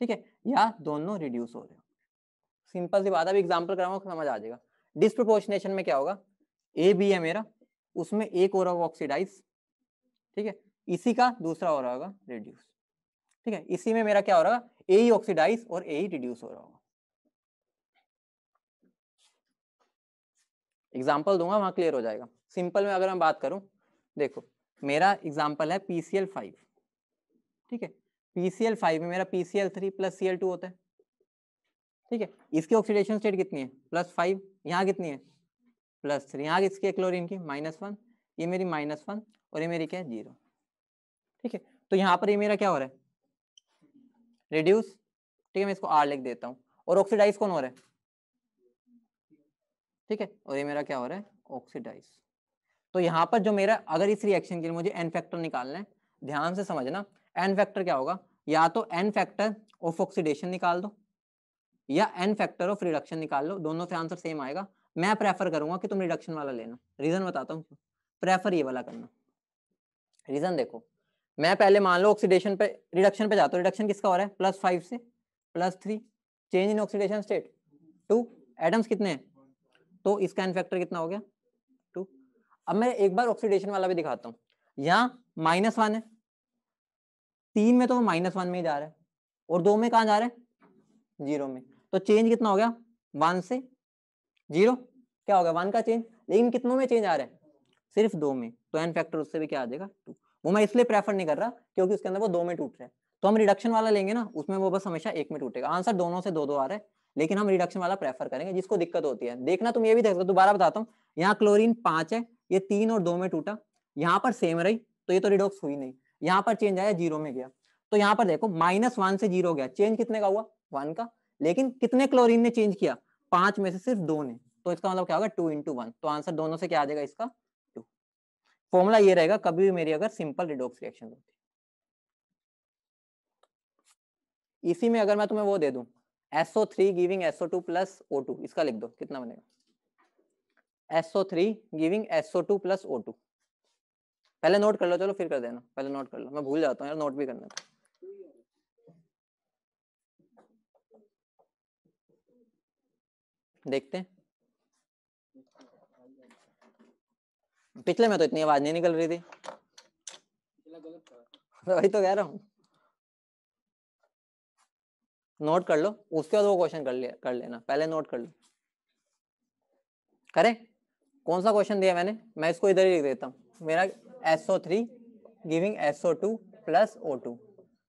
ठीक है या दोनों रिड्यूस हो रहे होंगे सिंपल सी बात है अभी एग्जाम्पल कराऊंगा समझ आ जाएगा डिस्प्रोपोर्शनेशन में क्या होगा ए बी है मेरा उसमें एक और होगा ऑक्सीडाइज ठीक है इसी का दूसरा हो रहा होगा रिड्यूस ठीक है इसी में मेरा क्या हो रहा है ए ही ऑक्सीडाइज और ए ही रिड्यूस हो रहा होगा एग्जाम्पल दूंगा वहां क्लियर हो जाएगा सिंपल में अगर मैं बात करूं देखो मेरा एग्जाम्पल है पीसीएल फाइव ठीक है पीसीएल फाइव में मेरा PCl three plus Cl two होता है ठीक है इसकी ऑक्सीडेशन स्टेट कितनी है प्लस फाइव यहाँ कितनी है प्लस थ्री यहाँ इसकी क्लोरीन की माइनस वन ये मेरी माइनस वन और ये मेरी क्या है जीरो ठीक है तो यहाँ पर ये मेरा क्या हो रहा है रिड्यूस ठीक है मैं इसको आर लिख देता हूँ और ऑक्सीडाइज कौन हो रहा है ठीक है और ये मेरा क्या हो रहा है ऑक्सीडाइज तो यहाँ पर जो मेरा अगर इस रिएक्शन के लिए मुझे एन फैक्टर निकालना है ध्यान से समझना एन फैक्टर क्या होगा या तो एन फैक्टर ऑफ ऑक्सीडेशन निकाल दो या एन फैक्टर ऑफ रिडक्शन निकाल लो दोनों से आंसर सेम आएगा मैं प्रेफर करूंगा कि तुम रिडक्शन वाला लेना रीजन बताता हूँ प्रेफर ये वाला करना रीजन देखो मैं पहले मान लो ऑक्सीडेशन पे रिडक्शन पे जाता हूँ रिडक्शन किसका हो रहा है प्लस फाइव से plus three change in oxidation state two atoms कितने हैं तो इसका एन फैक्टर कितना हो गया टू अब मैं एक बार ऑक्सीडेशन वाला भी दिखाता हूँ यहाँ माइनस वन है तीन में तो माइनस वन में ही जा रहा है और दो में कहाँ जा रहा है जीरो में तो चेंज कितना हो गया वन से जीरो क्या हो गया वन का चेंज लेकिन कितनों में चेंज आ रहा है सिर्फ दो में तो एन फैक्टर उससे भी क्या आ जाएगा टू वो मैं इसलिए प्रेफर नहीं कर रहा क्योंकि उसके अंदर वो दो में टूट रहा है तो हम रिडक्शन वाला लेंगे ना उसमें वो बस हमेशा एक में टूटेगा आंसर दोनों से दो दो आ रहा है लेकिन हम रिडक्शन वाला प्रेफर करेंगे जिसको दिक्कत होती है देखना तुम ये भी देख सकते हो दोबारा बताता हूँ यहाँ क्लोरीन पांच है ये तीन और दो में टूटा यहाँ पर सेम रही तो ये तो रिडोक्स हुई नहीं यहाँ पर चेंज आया जीरो में गया तो यहाँ पर देखो माइनस वन से जीरो गया चेंज कितने का हुआ वन का लेकिन कितने क्लोरीन ने चेंज किया पांच में से सिर्फ दो ने तो इसका मतलब क्या होगा टू इंटू वन तो आंसर दोनों से क्या आ जाएगा इसका टू फॉर्मूला ये रहेगा कभी भी मेरी अगर सिंपल रिडोक्स रिएक्शन होती इसी में अगर मैं तुम्हें वो दे दू SO three giving SO two plus O two इसका लिख दो कितना बनेगा SO three giving SO two plus O two पहले नोट कर लो चलो फिर कर देना पहले नोट कर लो मैं भूल जाता हूँ यार नोट भी करना था देखते हैं पिछले में तो इतनी आवाज नहीं निकल रही थी वही तो कह रहा हूँ नोट कर लो उसके बाद वो क्वेश्चन कर लिया कर लेना पहले नोट कर लो करें कौन सा क्वेश्चन दिया मैंने मैं इसको इधर ही लिख देता हूँ मेरा SO three giving SO two plus O two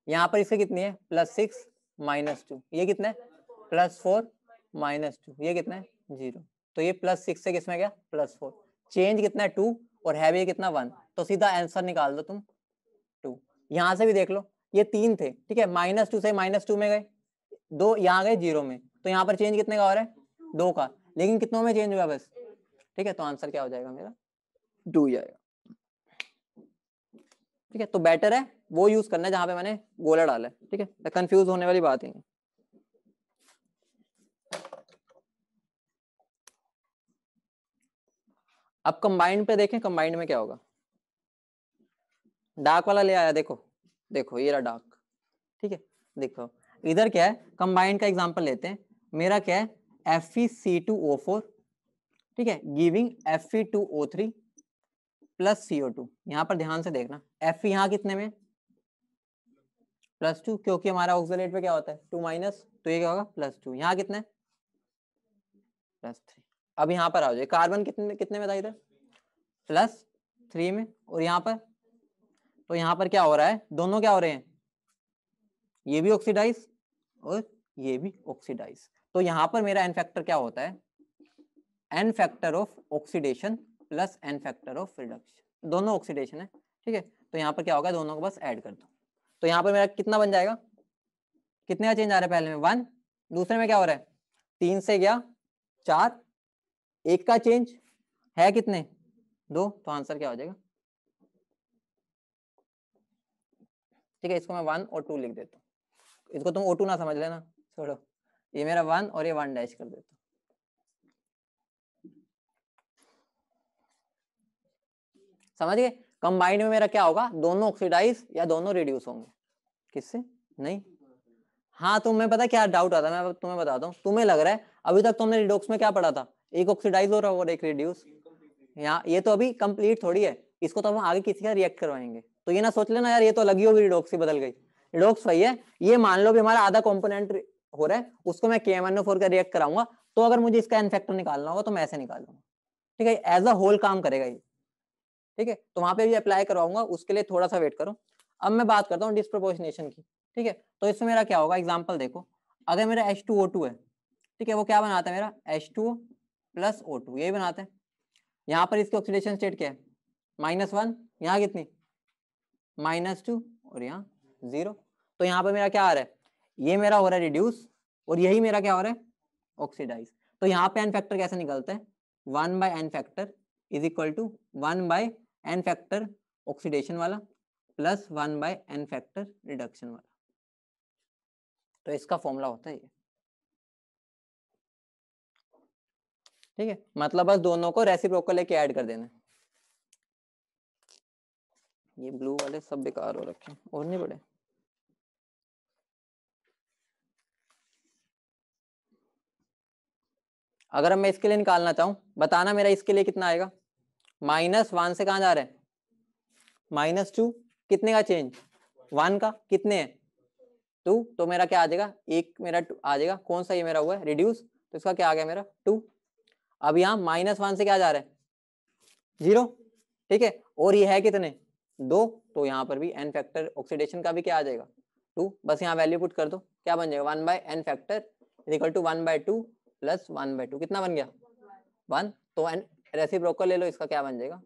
यहाँ पर इसे कितनी है प्लस सिक्स माइनस टू ये कितना है प्लस फोर माइनस टू ये कितना है जीरो तो ये प्लस सिक्स से किसमें गया प्लस फोर चेंज कितना है टू और हैवी कितना वन तो सीधा आंसर निकाल दो तुम टू यहाँ से भी देख लो ये तीन थे ठीक है माइनस टू से माइनस टू में गए दो यहाँ गए जीरो में तो यहाँ पर चेंज कितने का हो रहा है दो का लेकिन कितनों में चेंज हुआ बस ठीक है तो आंसर क्या हो जाएगा मेरा टू जाएगा ठीक है तो बेटर है वो यूज करना है जहां पे मैंने गोला डाला है ठीक है कंफ्यूज होने वाली बात ही नहीं अब कंबाइंड पे देखें कंबाइंड में क्या होगा डार्क वाला ले आया देखो देखो ये रहा डार्क ठीक है देखो इधर क्या है कंबाइंड का एग्जांपल लेते हैं मेरा क्या है F E C two O four ठीक है giving F E two O three plus C O two यहाँ पर ध्यान से देखना एफ ई यहाँ कितने में प्लस टू क्योंकि हमारा ऑक्सीट पे क्या होता है टू माइनस तो ये क्या होगा प्लस टू यहाँ कितने प्लस थ्री अब यहाँ पर आ जाए कार्बन कितने कितने में था इधर प्लस थ्री में और यहाँ पर तो यहाँ पर क्या हो रहा है दोनों क्या हो रहे हैं ये भी ऑक्सीडाइज और ये भी ऑक्सीडाइज तो यहाँ पर मेरा एन फैक्टर क्या होता है N factor of oxidation plus n factor of reduction दोनों ऑक्सीडेशन है ठीक है तो यहाँ पर क्या होगा दोनों को बस ऐड कर दो तो यहाँ पर मेरा कितना बन जाएगा कितने का चेंज आ रहा है पहले में वन दूसरे में क्या हो रहा है तीन से गया चार एक का चेंज है कितने दो तो आंसर क्या हो जाएगा ठीक है इसको मैं वन और टू लिख देता हूँ इसको तुम ओ टू ना समझ लेना छोड़ो ये मेरा वन और ये वन डैश कर देता समझ गए कंबाइंड में मेरा क्या होगा दोनों ऑक्सीडाइज या दोनों रिड्यूस होंगे किससे नहीं हाँ तुम्हें पता क्या डाउट आता मैं तुम्हें बताता हूँ तुम्हें लग रहा है अभी तक तुमने रिडोक्स में क्या पढ़ा था एक ऑक्सीडाइज हो रहा है और एक रिड्यूस यहाँ ये तो अभी कंप्लीट थोड़ी है इसको तो हम आगे किसी का रिएक्ट करवाएंगे तो ये ना सोच लेना यार ये तो लगी होगी रिडोक्स ही बदल गई रिडोक्स वही है ये मान लो भी हमारा आधा कॉम्पोनेंट हो रहा है उसको मैं K M N O four का रिएक्ट कराऊंगा तो अगर मुझे इसका एन निकालना होगा तो मैं ऐसे निकालूंगा ठीक है एज अ होल काम करेगा ये ठीक है तो वहां पर भी अप्लाई करवाऊंगा उसके लिए थोड़ा सा वेट करो अब मैं बात करता हूँ डिस्प्रोपोर्शनेशन की ठीक है तो इसमें मेरा क्या होगा एग्जाम्पल देखो अगर मेरा एच टू ओ टू है ठीक है वो क्या बनाता है मेरा H two plus O two यही बनाते हैं यहाँ पर इसकी ऑक्सीडेशन स्टेट क्या है माइनस वन यहाँ कितनी माइनस टू और यहाँ जीरो तो यहाँ पर मेरा क्या आ रहा है ये मेरा हो रहा है रिड्यूस और यही मेरा क्या हो रहा है ऑक्सीडाइज तो यहाँ पे एन फैक्टर कैसे निकलता है one by n factor is equal to one by n factor oxidation वाला plus one by n factor reduction वाला तो इसका फॉर्मूला होता है ये ठीक है मतलब बस दोनों को रेसिप्रोकल लेके ऐड कर देना ये ब्लू वाले सब बेकार हो रखे और नहीं बड़े अगर मैं इसके लिए निकालना चाहूं बताना मेरा इसके लिए कितना आएगा माइनस वन से कहा जा रहा है माइनस टू कितने का चेंज वन का कितने है टू तो मेरा क्या आ जाएगा एक मेरा आ जाएगा कौन सा ये मेरा हुआ है रिड्यूस तो इसका क्या आ गया मेरा टू अब यहाँ माइनस वन से क्या जा रहा है जीरो ठीक है और ये है कितने दो तो यहाँ पर भी एन फैक्टर ऑक्सीडेशन का भी क्या आ जाएगा टू बस यहाँ वैल्यू पुट कर दो क्या बन जाएगा one by n factor equal to one by two plus one by two कितना बन गया वन तो एन रेसी ब्रोकर ले लो इसका क्या बन जाएगा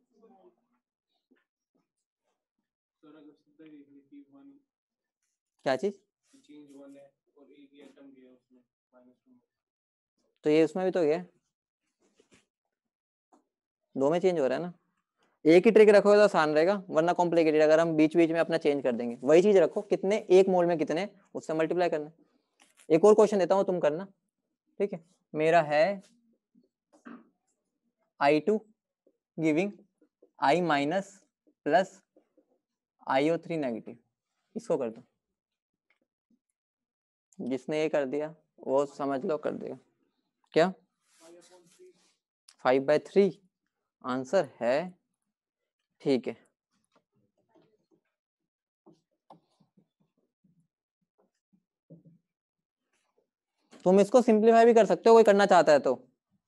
क्या चीज तो ये उसमें भी तो गया दो में चेंज हो रहा है ना एक ही ट्रिक रखोगे तो आसान रहेगा वरना कॉम्प्लिकेटेड अगर हम बीच बीच में अपना चेंज कर देंगे वही चीज रखो कितने एक मोल में कितने उससे मल्टीप्लाई करना एक और क्वेश्चन देता हूँ तुम करना ठीक है मेरा है I2 two giving I minus plus I O three negative इसको कर दो जिसने ये कर दिया वो समझ लो कर देगा क्या फाइव बाय थ्री आंसर है ठीक है तुम इसको सिंप्लीफाई भी कर सकते हो कोई करना चाहता है तो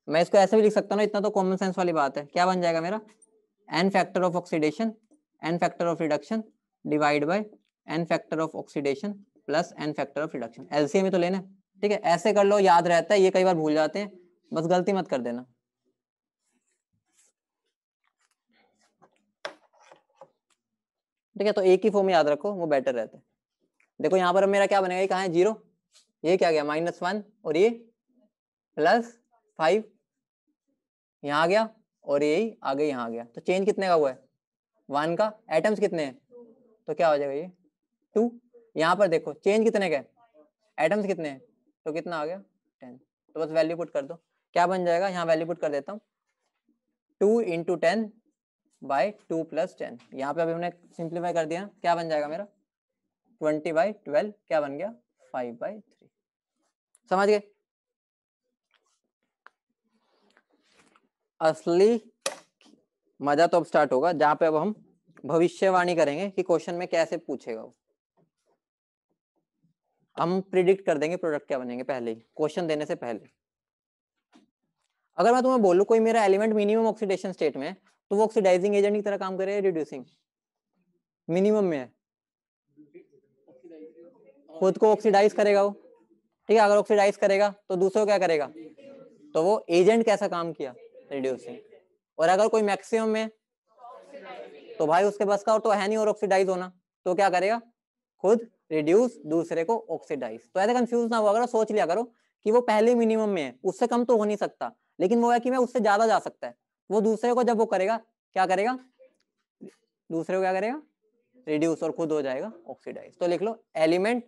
मैं इसको ऐसे भी लिख सकता हूँ इतना तो कॉमन सेंस वाली बात है क्या बन जाएगा मेरा n factor of oxidation n factor of reduction divide by n factor of oxidation plus n factor of reduction LCM ही तो लेना ठीक है ऐसे कर लो याद रहता है ये कई बार भूल जाते हैं बस गलती मत कर देना ठीक है तो एक ही फॉर्म याद रखो वो बेटर रहता है देखो यहाँ पर अब मेरा क्या बनेगा ये कहाँ है जीरो ये क्या गया माइनस वन और ये प्लस फाइव यहाँ आ गया और ये आगे यहाँ आ गया तो चेंज कितने का हुआ है वन का एटम्स कितने हैं तो क्या हो जाएगा ये टू यहाँ पर देखो चेंज कितने का एटम्स कितने हैं तो कितना आ गया टेन तो बस वैल्यू पुट कर दो क्या बन जाएगा यहाँ वैल्यू पुट कर देता हूँ two into ten by two plus ten यहाँ पे अभी हमने सिंप्लीफाई कर दिया क्या बन जाएगा मेरा ट्वेंटी बाई ट्वेल्व क्या बन गया फाइव बाई थ्री समझ गए असली मजा तो अब स्टार्ट होगा जहां पे अब हम भविष्यवाणी करेंगे कि क्वेश्चन में कैसे पूछेगा वो हम प्रिडिक्ट कर देंगे प्रोडक्ट क्या बनेंगे पहले ही क्वेश्चन देने से पहले अगर मैं तुम्हें बोलूं कोई मेरा एलिमेंट मिनिमम ऑक्सीडेशन स्टेट में तो वो ऑक्सीडाइजिंग एजेंट की तरह काम करे रिड्यूसिंग मिनिमम में है खुद को ऑक्सीडाइज करेगा वो ठीक है अगर ऑक्सीडाइज करेगा तो दूसरे को क्या करेगा तो वो एजेंट कैसा काम किया रिड्यूसिंग और अगर कोई मैक्सिमम में तो भाई उसके बस का और तो है नहीं और ऑक्सीडाइज होना तो क्या करेगा खुद रिड्यूस दूसरे को ऑक्सीडाइज तो ऐसे कंफ्यूज ना होगा सोच लिया करो कि वो पहले मिनिमम में है उससे कम तो हो नहीं सकता लेकिन वो है कि मैं उससे ज्यादा जा सकता है वो दूसरे को जब वो करेगा क्या करेगा दूसरे को क्या करेगा रिड्यूस और खुद हो जाएगा ऑक्सीडाइज तो लिख लो element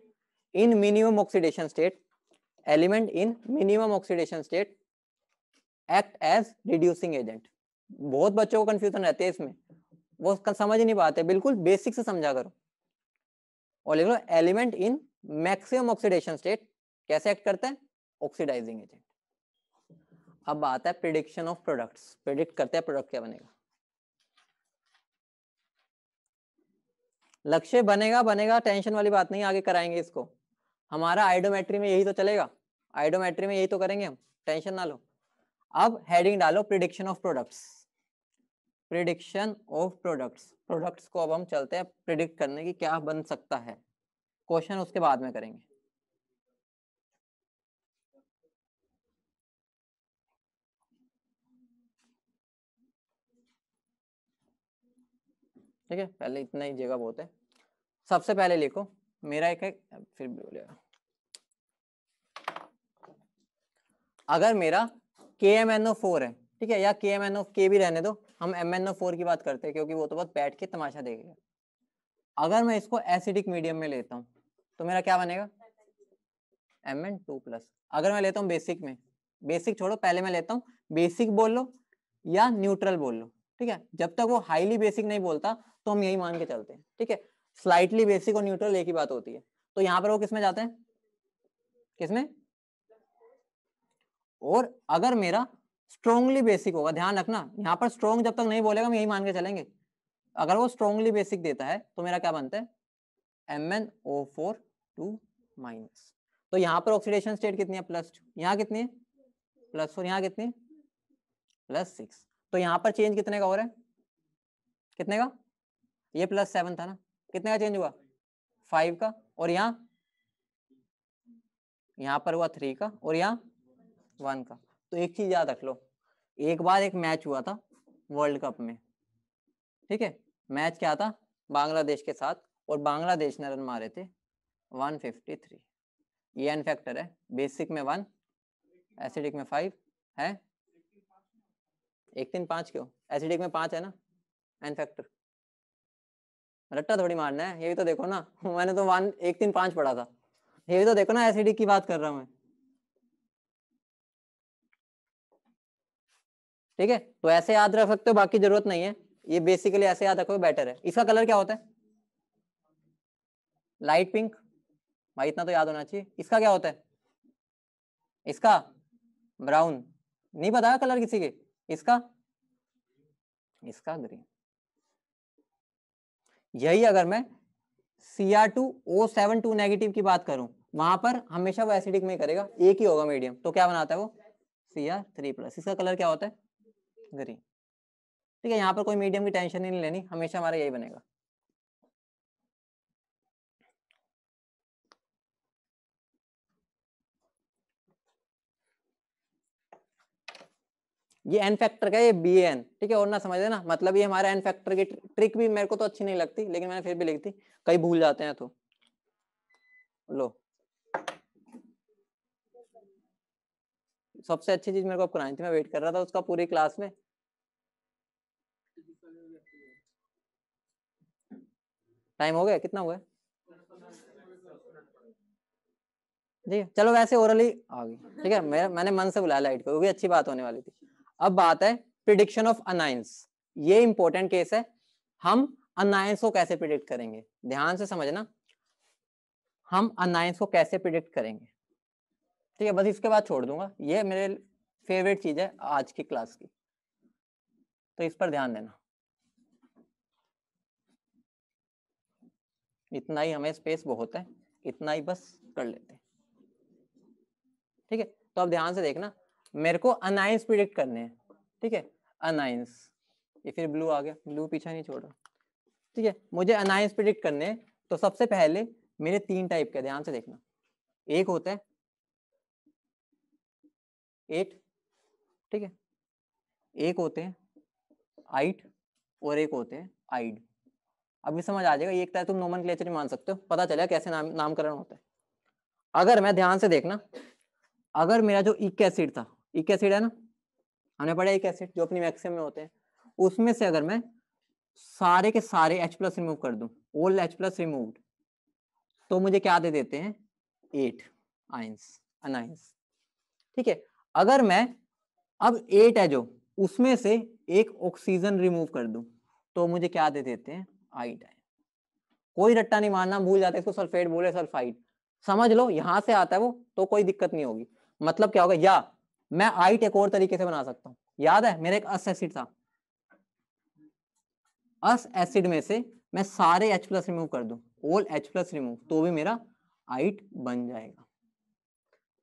in minimum oxidation state element in minimum oxidation state act as reducing agent बहुत बच्चों को कंफ्यूजन रहते हैं इसमें वो उसका समझ नहीं पाते बिल्कुल बेसिक से समझा करो और लिख लो element in maximum oxidation state कैसे एक्ट करता है ऑक्सीडाइजिंग एजेंट अब आता है प्रिडिक्शन ऑफ प्रोडक्ट्स प्रिडिक्ट करते हैं प्रोडक्ट क्या बनेगा लक्ष्य बनेगा बनेगा टेंशन वाली बात नहीं आगे कराएंगे इसको हमारा आइडोमेट्री में यही तो चलेगा आइडोमेट्री में यही तो करेंगे हम टेंशन ना लो अब हेडिंग डालो prediction of products prediction of products products को अब हम चलते हैं प्रिडिक्ट करने की क्या बन सकता है क्वेश्चन उसके बाद में करेंगे ठीक है पहले इतना ही जगह बहुत है सबसे पहले लिखो मेरा एक है फिर भी बोलेगा अगर मेरा के एम एन ओ फोर है ठीक है या के एम एन ओ के भी रहने दो हम एम एन ओ फोर की बात करते हैं क्योंकि वो तो बस बैठ के तमाशा देखेगा अगर मैं इसको एसिडिक मीडियम में लेता हूँ तो मेरा क्या बनेगा एम एन टू प्लस अगर मैं लेता हूँ बेसिक में बेसिक छोड़ो पहले मैं लेता हूँ बेसिक बोल लो या न्यूट्रल बोल लो ठीक है जब तक वो हाईली बेसिक नहीं बोलता तो हम यही मान के चलते हैं ठीक है स्लाइटली बेसिक और न्यूट्रल एक ही बात होती है तो यहाँ पर वो किसमें जाते हैं किसमें और अगर मेरा स्ट्रोंगली बेसिक होगा ध्यान रखना यहाँ पर स्ट्रोंग जब तक नहीं बोलेगा हम यही मान के चलेंगे अगर वो स्ट्रोंगली बेसिक देता है तो मेरा क्या बनता है M N O four two minus तो यहाँ पर ऑक्सीडेशन स्टेट कितनी है प्लस टू यहाँ कितनी है प्लस फोर यहाँ कितनी प्लस सिक्स तो यहाँ पर चेंज कितने का हो रहा है कितने का ये प्लस सेवन था ना कितने का चेंज हुआ फाइव का और यहाँ यहाँ पर हुआ थ्री का और यहाँ वन का तो एक चीज याद रख लो एक बार एक मैच हुआ था वर्ल्ड कप में ठीक है मैच क्या था बांग्लादेश के साथ और बांग्लादेश ने रन मारे थे 153 ये एन फैक्टर है बेसिक में वन एसिडिक में फाइव है एक तीन पांच क्यों एसिडिक में पांच है ना एन फैक्टर रट्टा थोड़ी मारना है ये भी तो देखो ना मैंने तो वन एक तीन पांच पढ़ा था ये भी तो देखो ना एसिडिक की बात कर रहा हूँ मैं ठीक है तो ऐसे याद रख सकते हो बाकी जरूरत नहीं है ये बेसिकली ऐसे याद रखो बेटर है इसका कलर क्या होता है लाइट पिंक भाई इतना तो याद होना चाहिए इसका क्या होता है इसका ब्राउन नहीं पता कलर किसी के इसका इसका ग्रीन यही अगर मैं C R two O seven two negative की बात करूं वहां पर हमेशा वो एसिडिक में करेगा एक ही होगा मीडियम तो क्या बनाता है वो सी आर थ्री प्लस इसका कलर क्या होता है ग्रीन ठीक है यहाँ पर कोई मीडियम की टेंशन ही नहीं लेनी हमेशा हमारा यही बनेगा ये एन फैक्टर का ये बी एन ठीक है और ना समझ लेना मतलब ये हमारे एन फैक्टर की ट्रिक भी मेरे को तो अच्छी नहीं लगती लेकिन मैंने फिर भी लिखती कहीं भूल जाते हैं तो लो सबसे अच्छी चीज मेरे को आप करानी थी मैं वेट कर रहा था उसका पूरी क्लास में टाइम हो गया कितना हुआ जी चलो वैसे ओरली आ गई ठीक है मैंने मन से बुलाया लाइट को वो भी अच्छी बात होने वाली थी अब बात है प्रिडिक्शन ऑफ अनायंस ये इंपॉर्टेंट केस है हम अनायंस को कैसे प्रिडिक्ट करेंगे ध्यान से समझना हम अनायंस को कैसे प्रिडिक्ट करेंगे ठीक है बस इसके बाद छोड़ दूंगा ये मेरे फेवरेट चीज है आज की क्लास की तो इस पर ध्यान देना इतना ही हमें स्पेस बहुत है इतना ही बस कर लेते हैं ठीक है तो अब ध्यान से देखना मेरे को अनाइंस प्रिडिक्ट करने हैं ठीक है अनाइंस ये फिर ब्लू आ गया ब्लू पीछा नहीं छोड़ा ठीक है मुझे अनाइंस प्रिडिक्ट करने हैं तो सबसे पहले मेरे तीन टाइप के ध्यान से देखना एक होता है एट ठीक है एक होते हैं आइट और एक होते हैं आइड अभी समझ आ जाएगा एक तरह तुम नोमन क्लेचर मान सकते हो पता चला कैसे नाम नामकरण होता है अगर मैं ध्यान से देखना अगर मेरा जो इक एसिड था एक एसिड है ना हमने पढ़ा एक एसिड जो अपनी मैक्सिम में होते हैं उसमें से अगर मैं सारे के सारे H प्लस रिमूव कर दूं ओल्ड H प्लस रिमूव तो मुझे क्या दे देते हैं एट आइंस अनाइंस ठीक है अगर मैं अब एट है जो उसमें से एक ऑक्सीजन रिमूव कर दूं तो मुझे क्या दे देते हैं आइडाइन कोई रट्टा नहीं मारना भूल जाते इसको सल्फेट बोले सल्फाइड समझ लो यहां से आता है वो तो कोई दिक्कत नहीं होगी मतलब क्या होगा या मैं आइट एक और तरीके से बना सकता हूं याद है मेरे एक अस एसिड था अस एसिड में से मैं सारे H प्लस रिमूव कर दू ऑल H प्लस रिमूव तो भी मेरा आइट बन जाएगा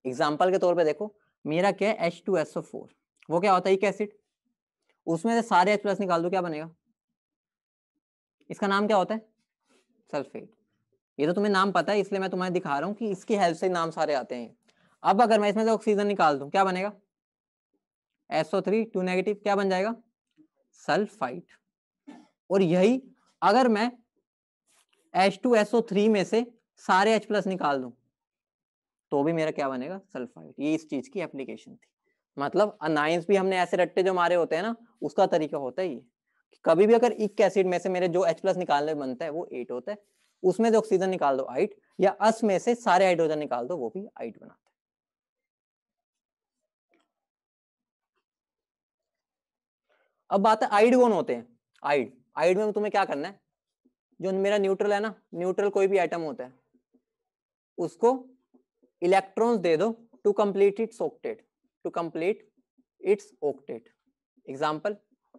एग्जाम्पल के तौर पे देखो मेरा क्या है H two S O four वो क्या होता है एक एसिड उसमें से सारे H प्लस निकाल दो क्या बनेगा इसका नाम क्या होता है सल्फेट ये तो तुम्हें नाम पता है इसलिए मैं तुम्हें दिखा रहा हूँ कि इसकी हेल्प से नाम सारे आते हैं अब अगर मैं इसमें से ऑक्सीजन निकाल दूं क्या बनेगा एसओ थ्री टू नेगेटिव क्या बन जाएगा सल्फाइड और यही अगर मैं एच टू एसओ थ्री में से सारे एच प्लस निकाल दूं तो भी मेरा क्या बनेगा सल्फाइड ये इस चीज की एप्लीकेशन थी मतलब अनाइंस भी हमने ऐसे रट्टे जो मारे होते हैं ना उसका तरीका होता है ये कि कभी भी अगर इक एसिड में से मेरे जो एच प्लस निकालने बनता है वो एट होता है उसमें से ऑक्सीजन निकाल दो आइट या अस में से सारे हाइड्रोजन निकाल दो वो भी आइट बना अब बात है आइड कौन होते हैं आइड आइड में तुम्हें क्या करना है जो मेरा न्यूट्रल है ना न्यूट्रल कोई भी आइटम होता है उसको इलेक्ट्रॉन्स दे दो to complete its octet to complete its octet example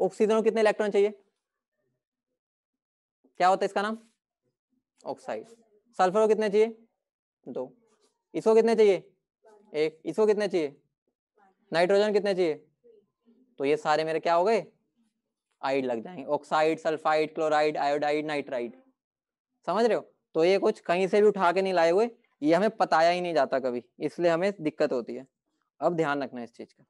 oxygen को कितने इलेक्ट्रॉन चाहिए क्या होता है इसका नाम ऑक्साइड सल्फर को कितने चाहिए दो इसको कितने चाहिए एक इसको कितने चाहिए नाइट्रोजन कितने चाहिए तो ये सारे मेरे क्या हो गए आइड लग जाएंगे oxide sulphide chloride iodide nitride समझ रहे हो तो ये कुछ कहीं से भी उठा के नहीं लाए हुए ये हमें पताया ही नहीं जाता कभी इसलिए हमें दिक्कत होती है अब ध्यान रखना इस चीज का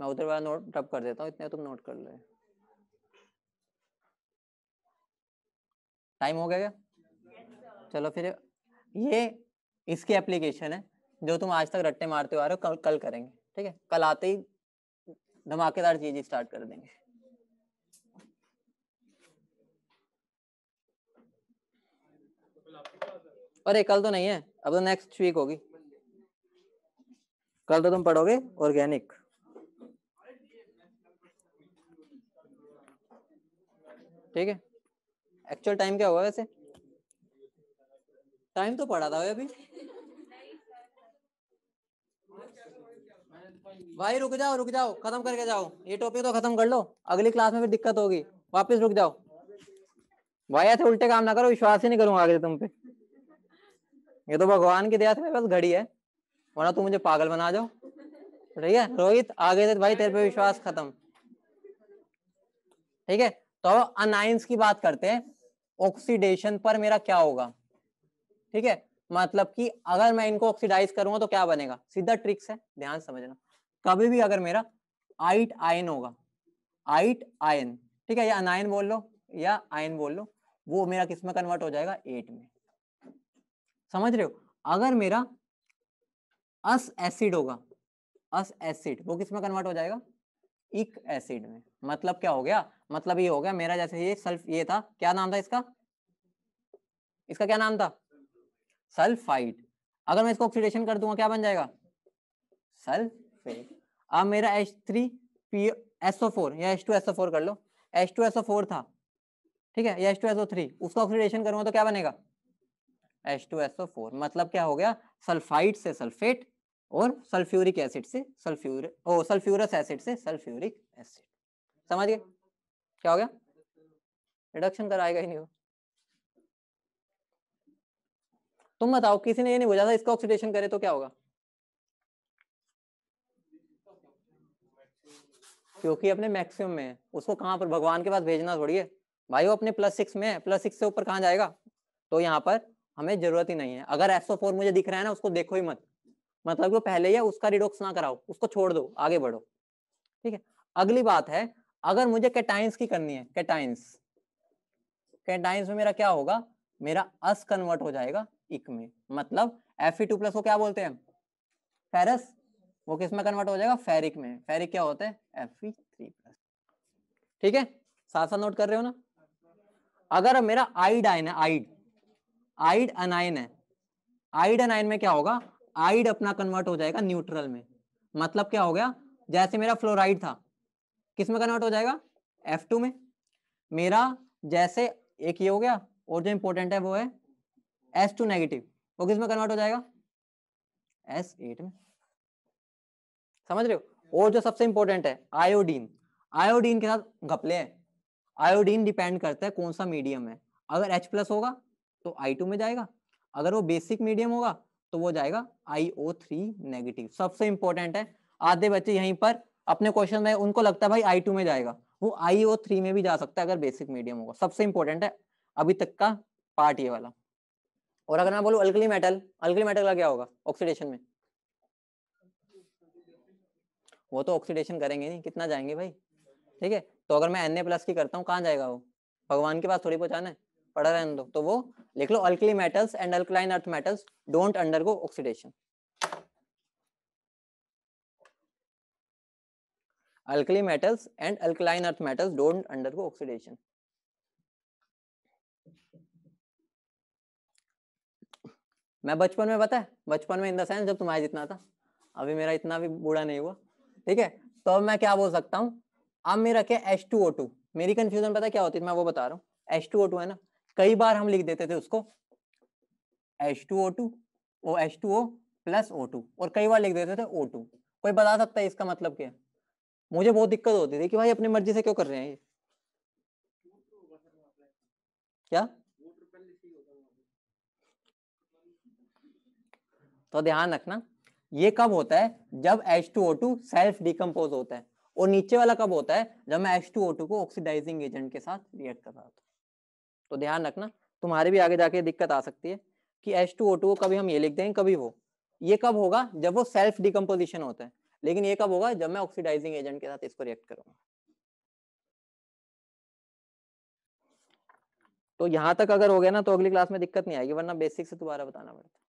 मैं उधर वाला नोट टप कर देता हूँ इतने तुम नोट कर लो टाइम हो गया क्या चलो फिर ये इसकी एप्लीकेशन है जो तुम आज तक रट्टे मारते हो आ रहे हो कल कल करेंगे ठीक है कल आते ही धमाकेदार चीज स्टार्ट कर देंगे अरे कल तो नहीं है अब तो नेक्स्ट वीक होगी कल तो तुम पढ़ोगे ऑर्गेनिक ठीक है एक्चुअल टाइम क्या हुआ वैसे टाइम तो पढ़ा था अभी भाई रुक जाओ रुक जाओ खत्म करके जाओ ये टॉपिक तो खत्म कर लो अगली क्लास में फिर दिक्कत होगी वापस रुक जाओ भाई ऐसे उल्टे काम ना करो विश्वास ही नहीं करूंगा आगे तुम पे ये तो भगवान की दया से मेरे पास घड़ी है वरना तू मुझे पागल बना जाओ ठीक है रोहित आगे से भाई तेरे पे विश्वास खत्म ठीक है तो अनाइंस की बात करते हैं ऑक्सीडेशन पर मेरा क्या होगा ठीक है मतलब कि अगर मैं इनको ऑक्सीडाइज करूंगा तो क्या बनेगा सीधा ट्रिक्स है ध्यान समझना कभी भी अगर मेरा आइट आयन होगा आइट आयन ठीक है या अनायन बोल लो या आयन बोल लो वो मेरा किसमें कन्वर्ट हो जाएगा एट में समझ रहे हो अगर मेरा अस एसिड होगा अस एसिड वो किसमें कन्वर्ट हो जाएगा इक एसिड में मतलब क्या हो गया मतलब ये हो गया मेरा जैसे ये सल्फ ये था क्या नाम था इसका इसका क्या नाम था सल्फाइड अगर मैं इसको ऑक्सीडेशन कर दूंगा क्या बन जाएगा सल्फ सही अब मेरा H three P SO four या एच टू एसओ फोर कर लो एच टू एसओ फोर था ठीक है या एच टू एसओ थ्री उसका ऑक्सीडेशन करूंगा तो क्या बनेगा एच टू एसओ फोर मतलब क्या हो गया सल्फाइड से सल्फेट और सल्फ्यूरिक एसिड से सल्फ्यूर ओ सल्फ्यूरस एसिड से सल्फ्यूरिक एसिड समझ गए क्या हो गया रिडक्शन कराएगा ही नहीं वो तुम बताओ किसी ने ये नहीं बोला था इसका ऑक्सीडेशन करे तो क्या होगा क्योंकि अपने मैक्सिमम में है उसको कहाँ पर भगवान के पास भेजना थोड़ी है भाई वो अपने प्लस सिक्स में है प्लस सिक्स से ऊपर कहाँ जाएगा तो यहाँ पर हमें जरूरत ही नहीं है अगर एसओ फोर मुझे दिख रहा है ना उसको देखो ही मत मतलब कि पहले ही उसका रिडोक्स ना कराओ उसको छोड़ दो आगे बढ़ो ठीक है अगली बात है अगर मुझे कैटाइंस की करनी है कैटाइंस कैटाइंस में मेरा क्या होगा मेरा अस कन्वर्ट हो जाएगा इक में मतलब एफ को क्या बोलते हैं फेरस वो किस में कन्वर्ट हो जाएगा फेरिक में फेरिक क्या होता है एफ थ्री प्लस ठीक है साथ साथ नोट कर रहे हो ना अगर मेरा आइडाइन है आइड आइड अनाइन है आइड अनाइन में क्या होगा आइड अपना कन्वर्ट हो जाएगा न्यूट्रल में मतलब क्या हो गया जैसे मेरा फ्लोराइड था किस में कन्वर्ट हो जाएगा F2 में मेरा जैसे एक ये हो गया और जो इम्पोर्टेंट है वो है S2 नेगेटिव वो किस में कन्वर्ट हो जाएगा S8 में समझ रहे हो और जो सबसे इंपॉर्टेंट है आयोडीन आयोडीन के साथ घपले हैं आयोडीन डिपेंड करता है कौन सा मीडियम है अगर एच प्लस होगा तो आई टू में जाएगा अगर वो बेसिक मीडियम होगा तो वो जाएगा आई ओ थ्री नेगेटिव सबसे इंपॉर्टेंट है आधे बच्चे यहीं पर अपने क्वेश्चन में उनको लगता है भाई आई टू में जाएगा वो आई ओ थ्री में भी जा सकता है अगर बेसिक मीडियम होगा सबसे इंपॉर्टेंट है अभी तक का पार्ट ये वाला और अगर मैं बोलूँ अल्कली मेटल अल्कली मेटल का क्या होगा ऑक्सीडेशन में वो तो ऑक्सीडेशन करेंगे नहीं कितना जाएंगे भाई ठीक है तो अगर मैं एन प्लस की करता हूँ कहाँ जाएगा वो भगवान के पास थोड़ी पहुँचाना है पढ़ा रहे दो तो वो लिख लो alkali metals and alkaline earth metals don't undergo oxidation metals and alkaline earth metals don't undergo oxidation मैं बचपन में पता है बचपन में इन द सेंस जब तुम्हारे जितना था अभी मेरा इतना भी बूढ़ा नहीं हुआ ठीक है तो अब मैं क्या बोल सकता हूँ अब मेरा क्या एच टू ओ टू मेरी कंफ्यूजन पता क्या होती है मैं वो बता रहा हूँ एच टू ओ टू है ना कई बार हम लिख देते थे उसको H two O two O H two O plus O two और कई बार लिख देते थे ओ टू कोई बता सकता है इसका मतलब क्या मुझे बहुत दिक्कत होती थी कि भाई अपनी मर्जी से क्यों कर रहे हैं ये क्या तो ध्यान रखना ये कब होता है जब H2O2 सेल्फ डिकम्पोज होता है और नीचे वाला कब होता है जब मैं H2O2 को ऑक्सीडाइजिंग एजेंट के साथ रिएक्ट कर रहा होता तो ध्यान रखना तुम्हारे भी आगे जाके दिक्कत आ सकती है कि टू को कभी हम ये लिख देंगे कभी वो ये कब होगा जब वो सेल्फ डिकम्पोजिशन होता है लेकिन ये कब होगा जब मैं ऑक्सीडाइजिंग एजेंट के साथ इसको रिएक्ट करूंगा तो यहां तक अगर हो गया ना तो अगली क्लास में दिक्कत नहीं आएगी वरना बेसिक से दोबारा बताना पड़ता